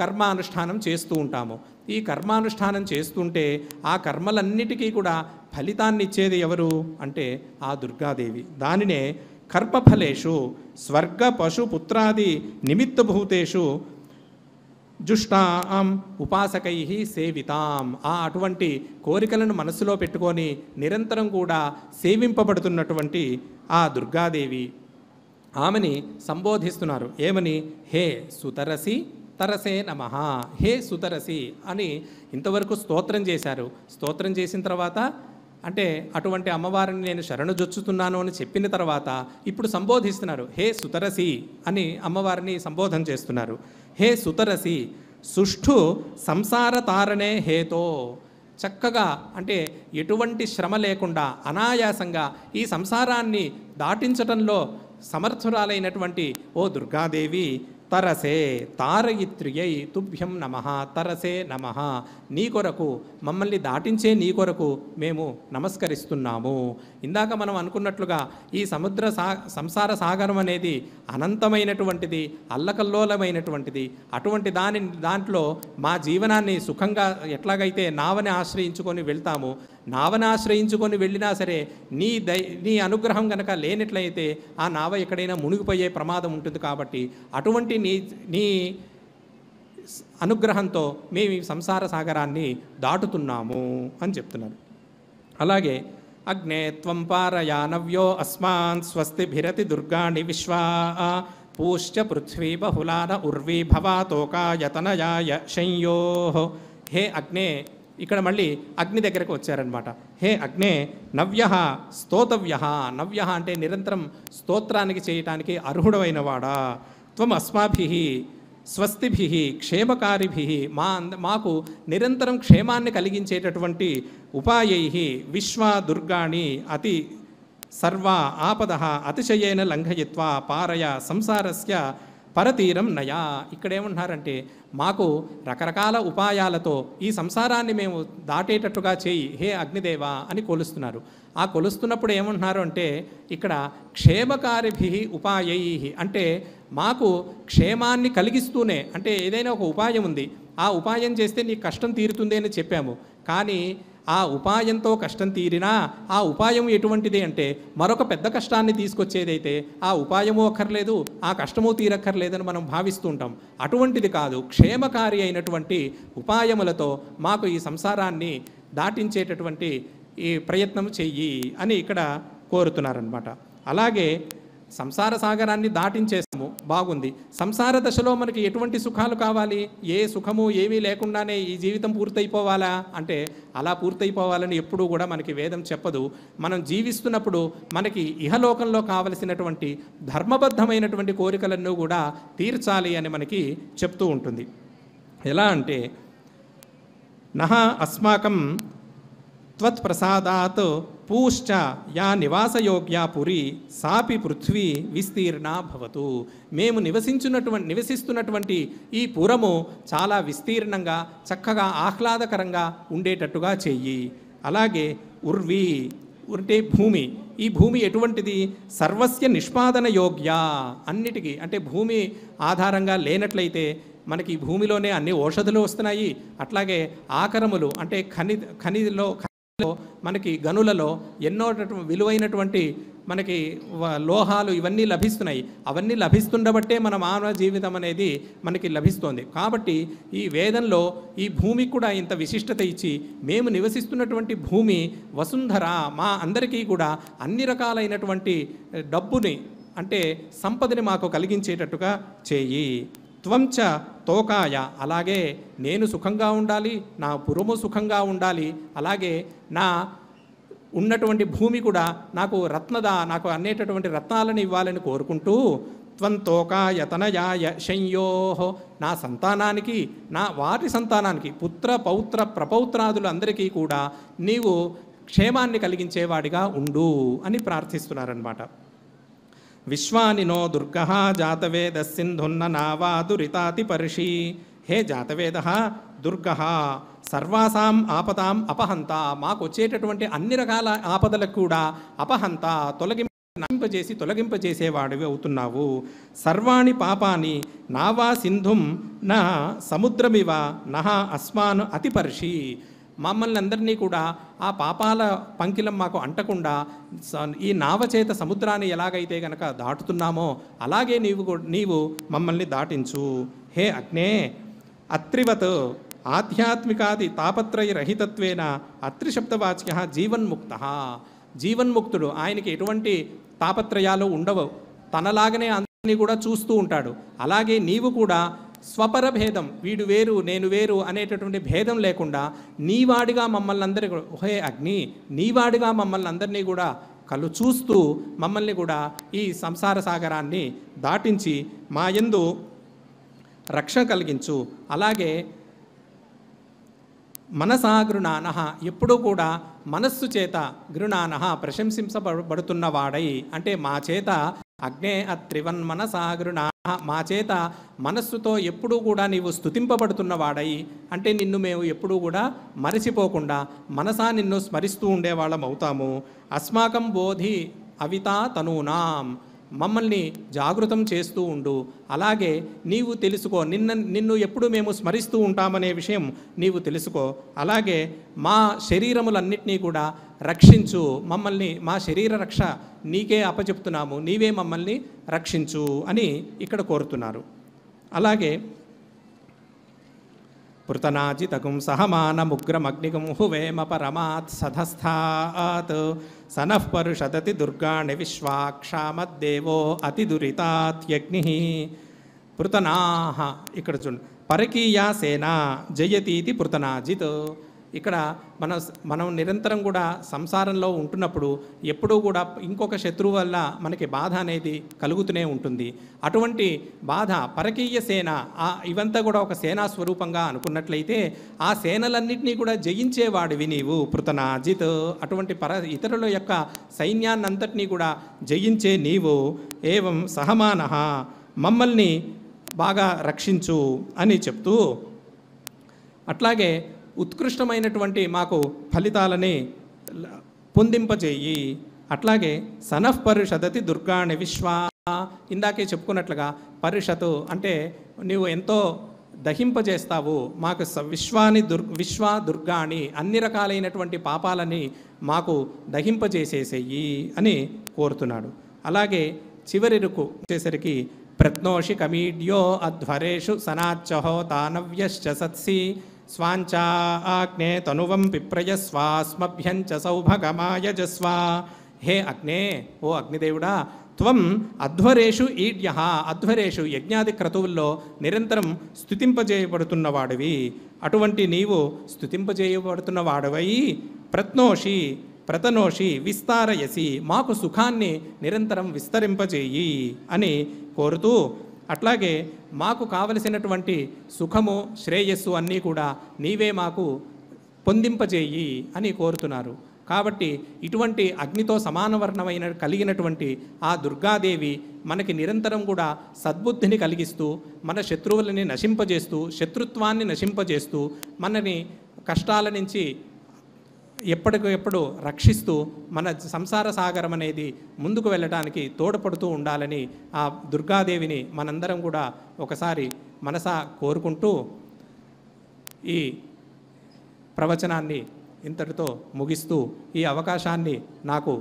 [SPEAKER 4] కర్మానుష్ఠానం చేస్తూ ఉంటాము ఈ కర్మానుష్ఠానం చేస్తుంటే ఆ కర్మలన్నిటికీ కూడా ఫలితాన్ని ఇచ్చేది ఎవరు అంటే ఆ దుర్గాదేవి దానినే కర్మఫలేషు స్వర్గ పశు పుత్రాది నిమిత్తభూతేషు జుష్టాం ఉపాసకై సేవితాం ఆ అటువంటి కోరికలను మనసులో పెట్టుకొని నిరంతరం కూడా సేవింపబడుతున్నటువంటి ఆ దుర్గాదేవి ఆమెని సంబోధిస్తున్నారు ఏమని హే సుతరసి తరసే నమ హే సుతరసి అని ఇంతవరకు స్తోత్రం చేశారు స్తోత్రం చేసిన తర్వాత అంటే అటువంటి అమ్మవారిని నేను శరణు జొచ్చుతున్నాను అని చెప్పిన తర్వాత ఇప్పుడు సంబోధిస్తున్నారు హే సుతరసి అని అమ్మవారిని సంబోధన చేస్తున్నారు హే సుతరసి సుష్ఠు సంసార తారణే హేతో చక్కగా అంటే ఎటువంటి శ్రమ లేకుండా అనాయాసంగా ఈ సంసారాన్ని దాటించటంలో సమర్థురాలైనటువంటి ఓ దుర్గాదేవి తరసే తారయిత్రియై తుభ్యం నమ తరసే నమ నీ కొరకు మమ్మల్ని దాటించే నీ కొరకు మేము నమస్కరిస్తున్నాము ఇందాక మనం అనుకున్నట్లుగా ఈ సముద్ర సా సంసార సాగరం అనేది అనంతమైనటువంటిది అల్లకల్లోలమైనటువంటిది అటువంటి దాని దాంట్లో మా జీవనాన్ని సుఖంగా ఎట్లాగైతే నావని ఆశ్రయించుకొని వెళ్తాము నావనాశ్రయించుకొని వెళ్ళినా సరే నీ దై నీ అనుగ్రహం గనక లేనట్లయితే ఆ నావ ఎక్కడైనా మునిగిపోయే ప్రమాదం ఉంటుంది కాబట్టి అటువంటి నీ నీ అనుగ్రహంతో మేము ఈ సంసార సాగరాన్ని దాటుతున్నాము అని చెప్తున్నారు అలాగే అగ్నే త్వం పారయానవ్యో అస్మాన్ భిరతి దుర్గాణి విశ్వా పూశ్చ పృథ్వీ బహులాన ఉర్వీ భవాతోకాయతనయాయ శంయో హే అగ్నే ఇక్కడ మళ్ళీ అగ్ని దగ్గరకు వచ్చారనమాట హే అగ్నే నవ్య స్తోతవ్య నవ్య అంటే నిరంతరం స్తోత్రానికి చేయటానికి అర్హుడమైన వాడా త్వం అస్మాభి స్వస్తిభి క్షేమకారిభి మా మాకు నిరంతరం క్షేమాన్ని కలిగించేటటువంటి ఉపాయై విశ్వ దుర్గాణి అతి సర్వ ఆపద అతిశయైన లంఘయిత్వ పారయ సంసారస్య పరతీరం నయా ఇక్కడేమంటున్నారంటే మాకు రకరకాల ఉపాయాలతో ఈ సంసారాన్ని మేము దాటేటట్టుగా చేయి హే అగ్నిదేవా అని కొలుస్తున్నారు ఆ కొలుస్తున్నప్పుడు ఏమంటున్నారు అంటే ఇక్కడ క్షేమకారిభి ఉపాయై అంటే మాకు క్షేమాన్ని కలిగిస్తూనే అంటే ఏదైనా ఒక ఉపాయం ఉంది ఆ ఉపాయం చేస్తే నీ కష్టం తీరుతుంది అని చెప్పాము కానీ ఆ ఉపాయంతో కష్టం తీరినా ఆ ఉపాయం ఎటువంటిది అంటే మరొక పెద్ద కష్టాన్ని తీసుకొచ్చేదైతే ఆ ఉపాయము అక్కర్లేదు ఆ కష్టమో తీరక్కర్లేదని మనం భావిస్తూ ఉంటాం అటువంటిది కాదు క్షేమకారి అయినటువంటి ఉపాయములతో మాకు ఈ సంసారాన్ని దాటించేటటువంటి ఈ ప్రయత్నం చెయ్యి అని ఇక్కడ కోరుతున్నారనమాట అలాగే సంసార సాగరాన్ని దాటించేసాము బాగుంది సంసార దశలో మనకి ఎటువంటి సుఖాలు కావాలి ఏ సుఖము ఏమీ లేకుండానే ఈ జీవితం పూర్తయిపోవాలా అంటే అలా పూర్తయిపోవాలని ఎప్పుడూ కూడా మనకి వేదం చెప్పదు మనం జీవిస్తున్నప్పుడు మనకి ఇహలోకంలో కావలసినటువంటి ధర్మబద్ధమైనటువంటి కోరికలన్నీ కూడా తీర్చాలి అని మనకి చెప్తూ ఉంటుంది ఎలా అంటే నహ అస్మాకం త్వత్ ప్రసాదాత్ పూష్ట యా నివాసయోగ్య పురి సాపి పృథ్వీ విస్తీర్ణ భవతు మేము నివసించున్నటువంటి నివసిస్తున్నటువంటి ఈ పురము చాలా విస్తీర్ణంగా చక్కగా ఆహ్లాదకరంగా ఉండేటట్టుగా చెయ్యి అలాగే ఉర్వి అంటే భూమి ఈ భూమి ఎటువంటిది సర్వస్య నిష్పాదన యోగ్య అన్నిటికీ అంటే భూమి ఆధారంగా లేనట్లయితే మనకి భూమిలోనే అన్ని ఔషధులు వస్తున్నాయి అట్లాగే ఆకరములు అంటే ఖని ఖనిలో మనకి గనులలో ఎన్నో విలువైనటువంటి మనకి లోహాలు ఇవన్నీ లభిస్తున్నాయి అవన్నీ లభిస్తుండబట్టే మన మానవ జీవితం అనేది మనకి లభిస్తోంది కాబట్టి ఈ వేదంలో ఈ భూమికి కూడా ఇంత విశిష్టత ఇచ్చి మేము నివసిస్తున్నటువంటి భూమి వసుంధర మా అందరికీ కూడా అన్ని రకాలైనటువంటి డబ్బుని అంటే సంపదని మాకు కలిగించేటట్టుగా చేయి త్వంచ తోకాయ అలాగే నేను సుఖంగా ఉండాలి నా పురము సుఖంగా ఉండాలి అలాగే నా ఉన్నటువంటి భూమి కూడా నాకు రత్నదా నాకు అనేటటువంటి రత్నాలను ఇవ్వాలని కోరుకుంటూ త్వంతోకాయతనయాయ శయ్యోహో నా సంతానానికి నా వారి సంతానానికి పుత్ర పౌత్ర ప్రపౌత్రాదులందరికీ కూడా నీవు క్షేమాన్ని కలిగించేవాడిగా ఉండు అని ప్రార్థిస్తున్నారనమాట విశ్వానినో దుర్గ జాతవేద సింధున్న నావాదురితాతి పరిషి హే జాతవేద దుర్గ సర్వాసాం ఆపదాం అపహంత మాకు వచ్చేటటువంటి అన్ని రకాల ఆపదలకు కూడా అపహంత తొలగి నయింపజేసి తొలగింపజేసేవాడివి అవుతున్నావు సర్వాణి పాపాని నావా సింధుం నా సముద్రమివ నహ అస్మాన్ అతిపర్షి మమ్మల్ని అందరినీ కూడా ఆ పాపాల పంకిలం మాకు అంటకుండా ఈ నావచేత సముద్రాన్ని ఎలాగైతే గనక దాటుతున్నామో అలాగే నీవు నీవు మమ్మల్ని దాటించు హే అగ్నే అత్రివత్ ఆధ్యాత్మికాది తాపత్రయ రహితత్వేన అత్రిశబ్దవాచ్య జీవన్ముక్త జీవన్ముక్తుడు ఆయనకి ఎటువంటి తాపత్రయాలు ఉండవు తనలాగనే అందరినీ కూడా చూస్తూ ఉంటాడు అలాగే నీవు కూడా స్వపర భేదం వీడు వేరు నేను వేరు అనేటటువంటి భేదం లేకుండా నీవాడిగా మమ్మల్ని అందరి హే అగ్ని నీవాడిగా మమ్మల్ని అందరినీ కూడా కళ్ళు చూస్తూ మమ్మల్ని కూడా ఈ సంసార సాగరాన్ని దాటించి మా ఎందు రక్షణ కలిగించు అలాగే మనసా గృణాన ఎప్పుడూ కూడా మనస్సు చేత గృణాన ప్రశంసింపబడుతున్నవాడై అంటే మా చేత అగ్నే అత్రివన్మన సాగరునా మా చేత మనస్సుతో ఎప్పుడూ కూడా నీవు స్థుతింపబడుతున్నవాడై అంటే నిన్ను మేము ఎప్పుడూ కూడా మరిచిపోకుండా మనసా నిన్ను స్మరిస్తూ ఉండేవాళ్ళం అవుతాము అస్మాకం బోధి అవితా తనూనాం మమ్మల్ని జాగృతం చేస్తూ ఉండు అలాగే నీవు తెలుసుకో నిన్న నిన్ను ఎప్పుడు మేము స్మరిస్తూ ఉంటామనే విషయం నీవు తెలుసుకో అలాగే మా శరీరములన్నింటినీ కూడా రక్షించు మమ్మల్ని మా శరీర రక్ష నీకే అప్పచెప్తున్నాము నీవే మమ్మల్ని రక్షించు అని ఇక్కడ కోరుతున్నారు అలాగే हुवेम परमात् सधस्थात् स नः पर्षतति दुर्गाणि विश्वाक्षामद्देवो अतिदुरितात् यज्ञिः पृतनाः इकर्जुन् परकीया सेना जयतीति पृतनाजित् ఇక్కడ మన మనం నిరంతరం కూడా సంసారంలో ఉంటున్నప్పుడు ఎప్పుడూ కూడా ఇంకొక శత్రువు వల్ల మనకి బాధ అనేది కలుగుతూనే ఉంటుంది అటువంటి బాధ పరకీయ సేన ఆ ఇవంతా కూడా ఒక సేనా స్వరూపంగా అనుకున్నట్లయితే ఆ సేనలన్నింటినీ కూడా జయించేవాడివి నీవు పృతనాజిత్ అటువంటి పర ఇతరుల యొక్క సైన్యాన్నంతటినీ కూడా జయించే నీవు ఏవం సహమాన మమ్మల్ని బాగా రక్షించు అని చెప్తూ అట్లాగే ఉత్కృష్టమైనటువంటి మాకు ఫలితాలని పొందింపజేయి అట్లాగే సనఫ్ పరిషదతి దుర్గాణి విశ్వా ఇందాకే చెప్పుకున్నట్లుగా పరిషత్ అంటే నీవు ఎంతో దహింపజేస్తావు మాకు స విశ్వాని దుర్ విశ్వ దుర్గాణి అన్ని రకాలైనటువంటి పాపాలని మాకు దహింపజేసేసేయి అని కోరుతున్నాడు అలాగే చివరిరుకు వచ్చేసరికి ప్రత్నోషి కమీడ్యో అధ్వరేషు సనాచహో తానవ్యశ్చ సత్సి ఆగ్నే తనువం పిప్రయస్వా స్మభ్యంచ సౌభగమాయజస్వ హే అగ్నే ఓ అగ్నిదేవుడా త్వం అధ్వరేషు ఈడ్య అధ్వరేషు యజ్ఞాది క్రతువుల్లో నిరంతరం స్థుతింపజేయబడుతున్నవాడివి అటువంటి నీవు వాడవై ప్రత్నోషి ప్రతనోషి విస్తారయసి మాకు సుఖాన్ని నిరంతరం విస్తరింపజేయి అని కోరుతూ అట్లాగే మాకు కావలసినటువంటి సుఖము శ్రేయస్సు అన్నీ కూడా నీవే మాకు పొందింపజేయి అని కోరుతున్నారు కాబట్టి ఇటువంటి అగ్నితో సమానవర్ణమైన కలిగినటువంటి ఆ దుర్గాదేవి మనకి నిరంతరం కూడా సద్బుద్ధిని కలిగిస్తూ మన శత్రువులని నశింపజేస్తూ శత్రుత్వాన్ని నశింపజేస్తూ మనని కష్టాల నుంచి ఎప్పటికెప్పుడు రక్షిస్తూ మన సంసార సాగరం అనేది ముందుకు వెళ్ళడానికి తోడ్పడుతూ ఉండాలని ఆ దుర్గాదేవిని మనందరం కూడా ఒకసారి మనసా కోరుకుంటూ ఈ ప్రవచనాన్ని ఇంతటితో ముగిస్తూ ఈ అవకాశాన్ని నాకు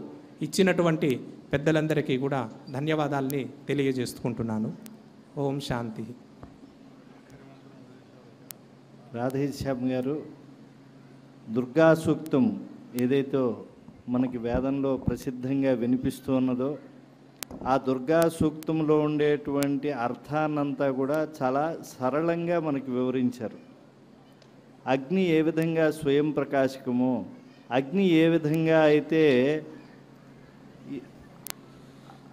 [SPEAKER 4] ఇచ్చినటువంటి పెద్దలందరికీ కూడా ధన్యవాదాలని తెలియజేసుకుంటున్నాను ఓం శాంతి
[SPEAKER 1] రాధేశ్యామ్ గారు దుర్గా సూక్తం ఏదైతే మనకి వేదంలో ప్రసిద్ధంగా వినిపిస్తున్నదో ఉన్నదో ఆ దుర్గా సూక్తంలో ఉండేటువంటి అర్థాన్నంతా కూడా చాలా సరళంగా మనకి వివరించారు అగ్ని ఏ విధంగా స్వయం ప్రకాశకమో అగ్ని ఏ విధంగా అయితే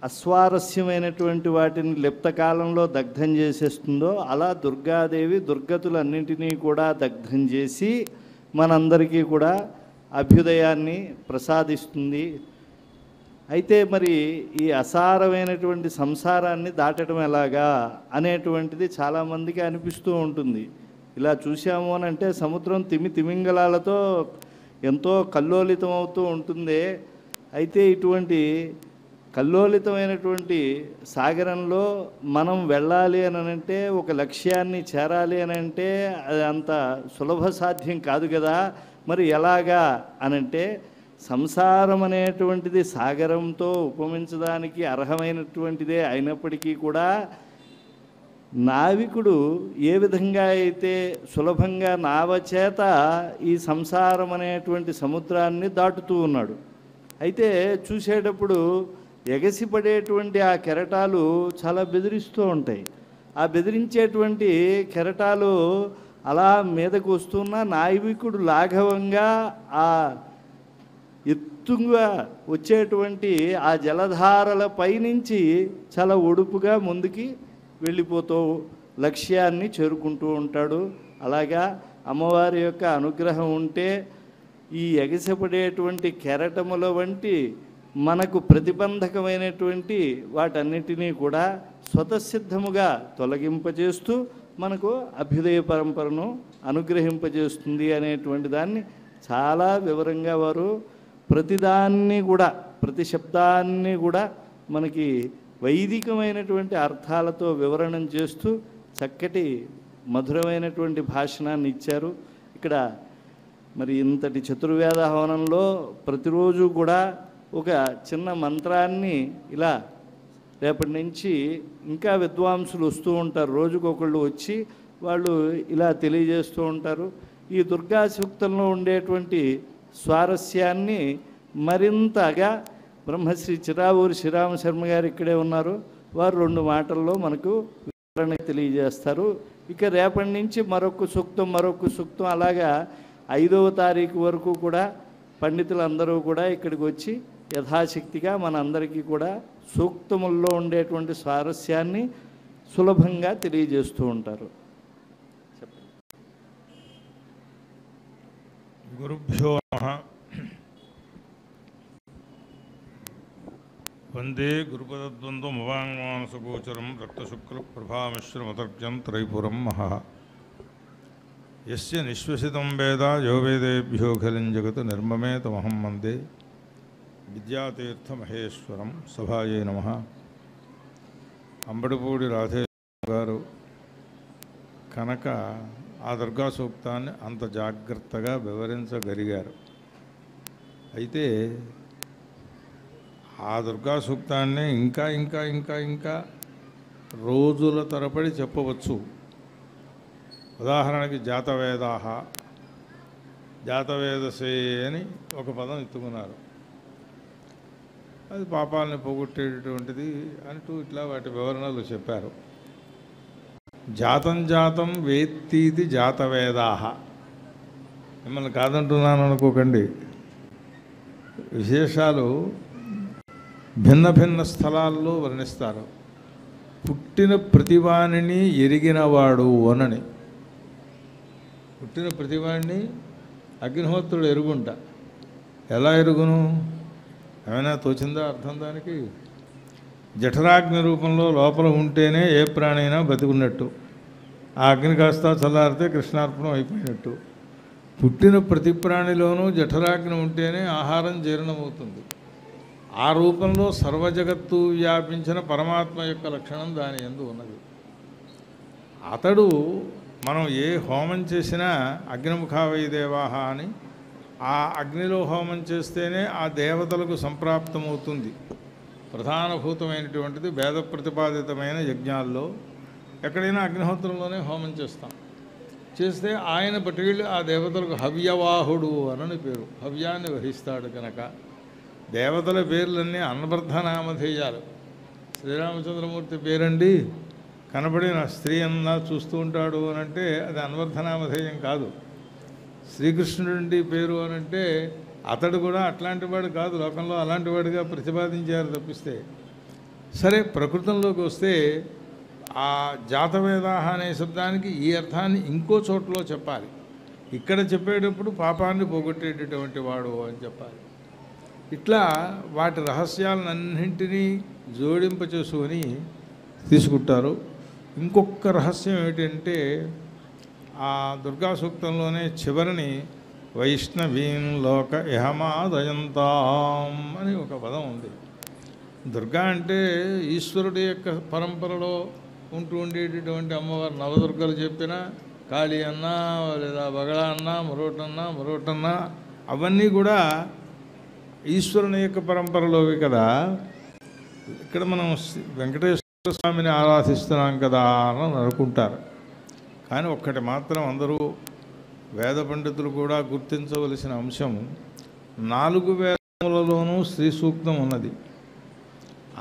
[SPEAKER 1] అస్వారస్యమైనటువంటి వాటిని లిప్త కాలంలో దగ్ధం చేసేస్తుందో అలా దుర్గాదేవి దుర్గతులన్నింటినీ కూడా దగ్ధం చేసి మనందరికీ కూడా అభ్యుదయాన్ని ప్రసాదిస్తుంది అయితే మరి ఈ అసారమైనటువంటి సంసారాన్ని దాటడం ఎలాగా అనేటువంటిది చాలామందికి అనిపిస్తూ ఉంటుంది ఇలా చూసాము అని అంటే సముద్రం తిమి తిమింగళాలతో ఎంతో కల్లోలితం అవుతూ ఉంటుంది అయితే ఇటువంటి కల్లోలితమైనటువంటి సాగరంలో మనం వెళ్ళాలి అని అంటే ఒక లక్ష్యాన్ని చేరాలి అని అంటే అది అంత సులభ సాధ్యం కాదు కదా మరి ఎలాగా అనంటే సంసారం అనేటువంటిది సాగరంతో ఉపమించడానికి అర్హమైనటువంటిదే అయినప్పటికీ కూడా నావికుడు ఏ విధంగా అయితే సులభంగా నావచేత ఈ సంసారం అనేటువంటి సముద్రాన్ని దాటుతూ ఉన్నాడు అయితే చూసేటప్పుడు ఎగసిపడేటువంటి ఆ కెరటాలు చాలా బెదిరిస్తూ ఉంటాయి ఆ బెదిరించేటువంటి కెరటాలు అలా మీదకు వస్తున్న నాయకుడు లాఘవంగా ఆ ఎత్తుగా వచ్చేటువంటి ఆ జలధారల పైనుంచి చాలా ఒడుపుగా ముందుకి వెళ్ళిపోతూ లక్ష్యాన్ని చేరుకుంటూ ఉంటాడు అలాగా అమ్మవారి యొక్క అనుగ్రహం ఉంటే ఈ ఎగసిపడేటువంటి కెరటముల వంటి మనకు ప్రతిబంధకమైనటువంటి వాటన్నిటినీ కూడా స్వతసిద్ధముగా తొలగింపజేస్తూ మనకు అభ్యుదయ పరంపరను అనుగ్రహింపజేస్తుంది అనేటువంటి దాన్ని చాలా వివరంగా వారు ప్రతిదాన్ని కూడా ప్రతి శబ్దాన్ని కూడా మనకి వైదికమైనటువంటి అర్థాలతో వివరణం చేస్తూ చక్కటి మధురమైనటువంటి భాషణాన్ని ఇచ్చారు ఇక్కడ మరి ఇంతటి చతుర్వేద హవనంలో ప్రతిరోజు కూడా ఒక చిన్న మంత్రాన్ని ఇలా రేపటి నుంచి ఇంకా విద్వాంసులు వస్తూ ఉంటారు రోజుకొకళ్ళు వచ్చి వాళ్ళు ఇలా తెలియజేస్తూ ఉంటారు ఈ దుర్గా సూక్తంలో ఉండేటువంటి స్వారస్యాన్ని మరింతగా బ్రహ్మశ్రీ చిరావూరి శ్రీరామ శర్మ గారు ఇక్కడే ఉన్నారు వారు రెండు మాటల్లో మనకు వివరణ తెలియజేస్తారు ఇక రేపటి నుంచి మరొక సూక్తం మరొక సూక్తం అలాగా ఐదవ తారీఖు వరకు కూడా పండితులందరూ కూడా ఇక్కడికి వచ్చి యథాశక్తిగా మనందరికీ కూడా సూక్తముల్లో ఉండేటువంటి స్వారస్యాన్ని సులభంగా తెలియజేస్తూ ఉంటారు గురుభ్యో
[SPEAKER 2] వందే గురుపదద్వంద్వమవాంగమానసగోచరం రక్తశుక్ల ప్రభామిశ్రమతర్జం త్రైపురం మహా ఎస్ నిశ్వసితం వేద యో వేదేభ్యో ఖలిం జగత్ నిర్మమే తమహం వందే విద్యాతీర్థమహేశ్వరం సభాయే నమ అంబడిపూడి రాధేశ్వరం గారు కనుక ఆ దుర్గా సూక్తాన్ని అంత జాగ్రత్తగా వివరించగలిగారు అయితే ఆ దుర్గా సూక్తాన్ని ఇంకా ఇంకా ఇంకా ఇంకా రోజుల తరబడి చెప్పవచ్చు ఉదాహరణకి జాతవేదాహ జాతవేదసే అని ఒక పదం ఎత్తుకున్నారు అది పాపాలను పోగొట్టేటటువంటిది అంటూ ఇట్లా వాటి వివరణలు చెప్పారు జాతం జాతం వేత్తీతి జాతవేదాహ మిమ్మల్ని కాదంటున్నాను అనుకోకండి విశేషాలు భిన్న భిన్న స్థలాల్లో వర్ణిస్తారు పుట్టిన ప్రతివాణిని ఎరిగినవాడు అనని పుట్టిన ప్రతివాణిని అగ్నిహోత్రుడు ఎరుగుంట ఎలా ఎరుగును ఏమైనా తోచిందా అర్థం దానికి జఠరాగ్ని రూపంలో లోపల ఉంటేనే ఏ ప్రాణైనా బతికున్నట్టు ఆ అగ్ని కాస్త చల్లారితే కృష్ణార్పణం అయిపోయినట్టు పుట్టిన ప్రతి ప్రాణిలోనూ జఠరాగ్ని ఉంటేనే ఆహారం జీర్ణమవుతుంది ఆ రూపంలో సర్వజగత్తు వ్యాపించిన పరమాత్మ యొక్క లక్షణం దాని ఎందు ఉన్నది అతడు మనం ఏ హోమం చేసినా అగ్నిముఖావయ దేవాహ అని ఆ అగ్నిలో హోమం చేస్తేనే ఆ దేవతలకు సంప్రాప్తమవుతుంది ప్రధానభూతమైనటువంటిది భేద ప్రతిపాదితమైన యజ్ఞాల్లో ఎక్కడైనా అగ్నిహోత్రంలోనే హోమం చేస్తాం చేస్తే ఆయన పట్టుకెళ్ళి ఆ దేవతలకు హవ్యవాహుడు అనని పేరు హవ్యాన్ని వహిస్తాడు కనుక దేవతల పేర్లన్నీ అన్నవర్ధనామధేయాలు శ్రీరామచంద్రమూర్తి పేరండి కనబడిన స్త్రీ అన్నా చూస్తూ ఉంటాడు అని అంటే అది అన్వర్ధనామధేయం కాదు శ్రీకృష్ణుడి పేరు అని అంటే అతడు కూడా అట్లాంటి వాడు కాదు లోకంలో అలాంటి వాడిగా ప్రతిపాదించారు తప్పిస్తే సరే ప్రకృతంలోకి వస్తే ఆ జాతవేదాహ అనే శబ్దానికి ఈ అర్థాన్ని ఇంకో చోట్లో చెప్పాలి ఇక్కడ చెప్పేటప్పుడు పాపాన్ని పోగొట్టేటటువంటి వాడు అని చెప్పాలి ఇట్లా వాటి రహస్యాలన్నింటినీ జోడింప చేసుకొని తీసుకుంటారు ఇంకొక రహస్యం ఏంటంటే ఆ దుర్గా సూక్తంలోనే చివరిని వైష్ణవీం లోక ఇహమాదయంతాం అని ఒక పదం ఉంది దుర్గా అంటే ఈశ్వరుడి యొక్క పరంపరలో ఉంటూ ఉండేటటువంటి అమ్మవారు నవదుర్గలు చెప్పిన కాళీ అన్నా లేదా బగళ అన్నా మరోటన్నా మరోటన్నా అవన్నీ కూడా ఈశ్వరుని యొక్క పరంపరలోవి కదా ఇక్కడ మనం వెంకటేశ్వర స్వామిని ఆరాధిస్తున్నాం కదా అని అనుకుంటారు కానీ ఒక్కటి మాత్రం అందరూ వేద పండితులు కూడా గుర్తించవలసిన అంశం నాలుగు వేదములలోనూ స్త్రీ సూక్తం ఉన్నది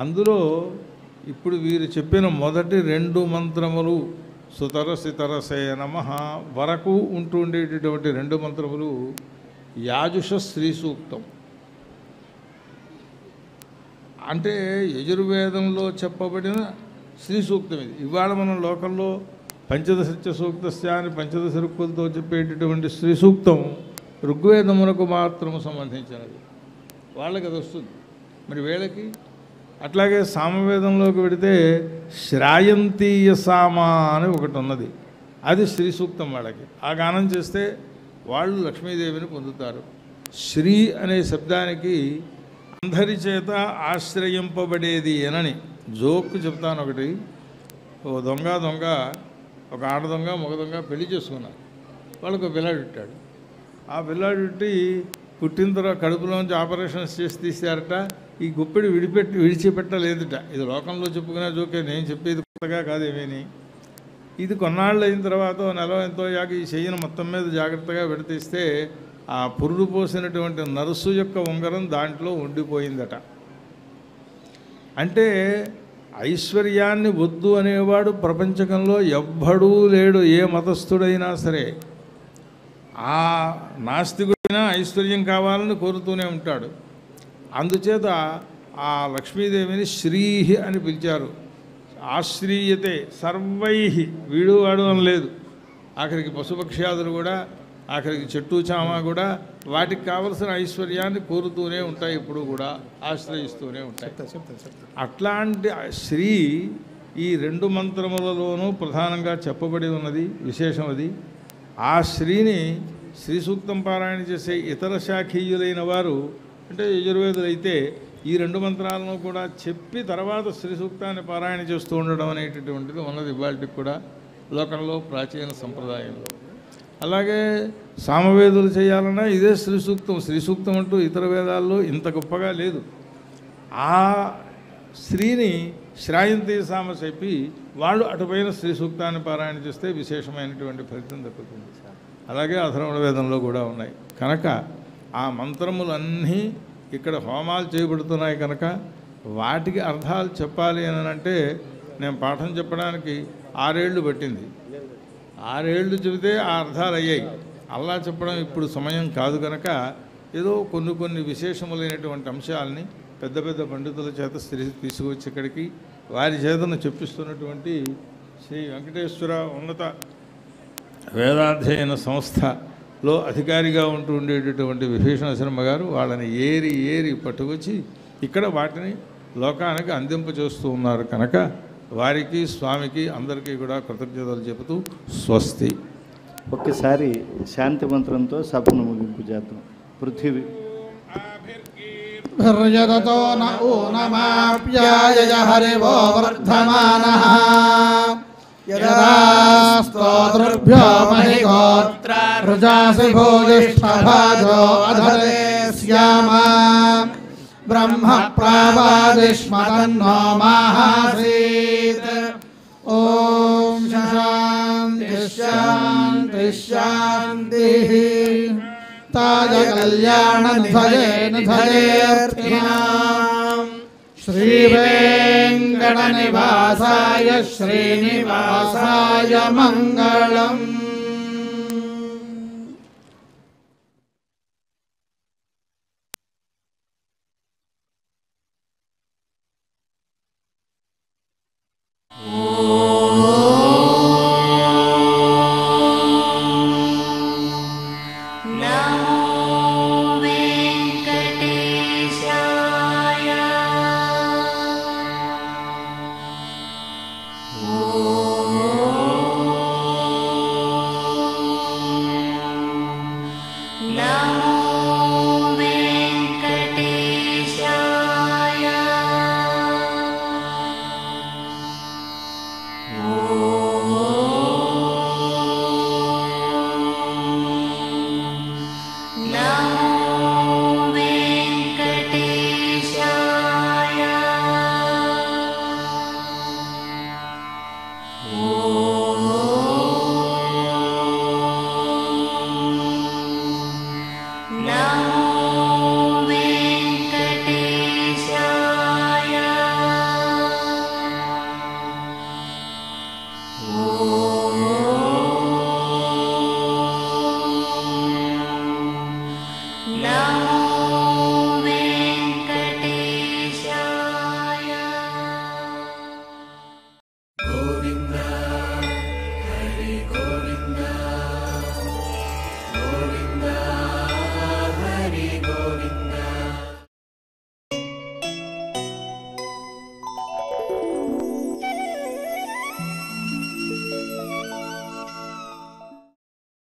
[SPEAKER 2] అందులో ఇప్పుడు వీరు చెప్పిన మొదటి రెండు మంత్రములు సుతర తరసే నమ వరకు ఉంటూ ఉండేటటువంటి రెండు మంత్రములు యాజుష స్త్రీ సూక్తం అంటే యజుర్వేదంలో చెప్పబడిన స్త్రీ సూక్తం ఇది ఇవాళ మనం లోకల్లో పంచదశ సూక్తస్య అని పంచదశ రుక్కులతో చెప్పేటటువంటి శ్రీ సూక్తం ఋగ్వేదమునకు మాత్రము సంబంధించినది వాళ్ళకి అది వస్తుంది మరి వీళ్ళకి అట్లాగే సామవేదంలోకి పెడితే శ్రాయంతీయ సామ అని ఒకటి ఉన్నది అది శ్రీ సూక్తం వాళ్ళకి ఆ గానం చేస్తే వాళ్ళు లక్ష్మీదేవిని పొందుతారు శ్రీ అనే శబ్దానికి అందరి చేత ఆశ్రయింపబడేది అనని జోక్ చెప్తాను ఒకటి ఓ దొంగ దొంగ ఒక ఆడదొంగ మగదొంగ పెళ్లి చేసుకున్నారు వాళ్ళకు పిల్లాడు ఆ పిల్లాడుట్టి పుట్టిన తర్వాత కడుపులోంచి ఆపరేషన్స్ చేసి తీశారట ఈ గుప్పెడు విడిపెట్టి విడిచిపెట్టలేదుట ఇది లోకంలో చెప్పుకునే జోకే నేను చెప్పేది కొత్తగా కాదేమేని ఇది కొన్నాళ్ళు అయిన తర్వాత నెల ఎంతో యాక ఈ చెయ్యిని మొత్తం మీద జాగ్రత్తగా విడతీస్తే ఆ పురుడు పోసినటువంటి నరసు యొక్క ఉంగరం దాంట్లో ఉండిపోయిందట అంటే ఐశ్వర్యాన్ని వద్దు అనేవాడు ప్రపంచకంలో ఎవ్వడూ లేడు ఏ మతస్థుడైనా సరే ఆ నాస్తికుడైనా ఐశ్వర్యం కావాలని కోరుతూనే ఉంటాడు అందుచేత ఆ లక్ష్మీదేవిని శ్రీహి అని పిలిచారు ఆశ్రీయతే సర్వై వీడు వాడు అని లేదు ఆఖరికి పశుపక్ష్యాదులు కూడా ఆఖరికి చెట్టు చామ కూడా వాటికి కావలసిన ఐశ్వర్యాన్ని కోరుతూనే ఉంటాయి ఇప్పుడు కూడా ఆశ్రయిస్తూనే ఉంటాయి అట్లాంటి శ్రీ ఈ రెండు మంత్రములలోనూ ప్రధానంగా చెప్పబడి ఉన్నది విశేషం అది ఆ శ్రీని శ్రీ సూక్తం పారాయణ చేసే ఇతర శాఖీయులైన వారు అంటే యజుర్వేదులు అయితే ఈ రెండు మంత్రాలను కూడా చెప్పి తర్వాత శ్రీ సూక్తాన్ని పారాయణ చేస్తూ ఉండడం అనేటటువంటిది ఉన్నది ఇవాళకి కూడా లోకంలో ప్రాచీన సంప్రదాయంలో అలాగే సామవేదులు చేయాలన్నా ఇదే శ్రీ సూక్తం శ్రీ సూక్తం అంటూ ఇతర వేదాల్లో ఇంత గొప్పగా లేదు ఆ స్త్రీని శ్రాయంతి సామ చెప్పి వాళ్ళు అటుపైన శ్రీ సూక్తాన్ని పారాయణ చేస్తే విశేషమైనటువంటి ఫలితం దక్కుతుంది అలాగే అధర్వణ వేదంలో కూడా ఉన్నాయి కనుక ఆ మంత్రములన్నీ ఇక్కడ హోమాలు చేయబడుతున్నాయి కనుక వాటికి అర్థాలు చెప్పాలి అని అంటే నేను పాఠం చెప్పడానికి ఆరేళ్లు పట్టింది ఆరేళ్ళు చెబితే ఆ అర్థాలు అయ్యాయి అలా చెప్పడం ఇప్పుడు సమయం కాదు కనుక ఏదో కొన్ని కొన్ని విశేషములైనటువంటి అంశాలని పెద్ద పెద్ద పండితుల చేత స్త్రీ తీసుకువచ్చి ఇక్కడికి వారి చేతను చెప్పిస్తున్నటువంటి శ్రీ వెంకటేశ్వర ఉన్నత వేదాధ్యయన సంస్థలో అధికారిగా ఉంటూ ఉండేటటువంటి విభీషణ శర్మ గారు వాళ్ళని ఏరి ఏరి పట్టుకొచ్చి ఇక్కడ వాటిని లోకానికి అందింపజేస్తూ ఉన్నారు కనుక వారికి స్వామికి అందరికీ కూడా కృతజ్ఞతలు చెబుతూ
[SPEAKER 1] స్వస్తి ఒకసారి శాంతి మంత్రంతో సభను ముగింపు చేద్దాం పృథివీ
[SPEAKER 4] భర్యరతో నూనమాప్యాయ హరివో వర్ధమానః స్తోతృభ్యో మహి గోత్ర రుజాసి భోజిష్ఠభాజో అధరే శ్యామా ब्रह्म प्रवादिष्मतन्नो महासीत् ॐ शान्तिशान्तिशान्तिः
[SPEAKER 2] ताजकल्याणध्वजे निधयेऽर्थिनाम्
[SPEAKER 1] श्रीवेङ्कटनिवासाय श्रीनिवासाय मङ्गलम्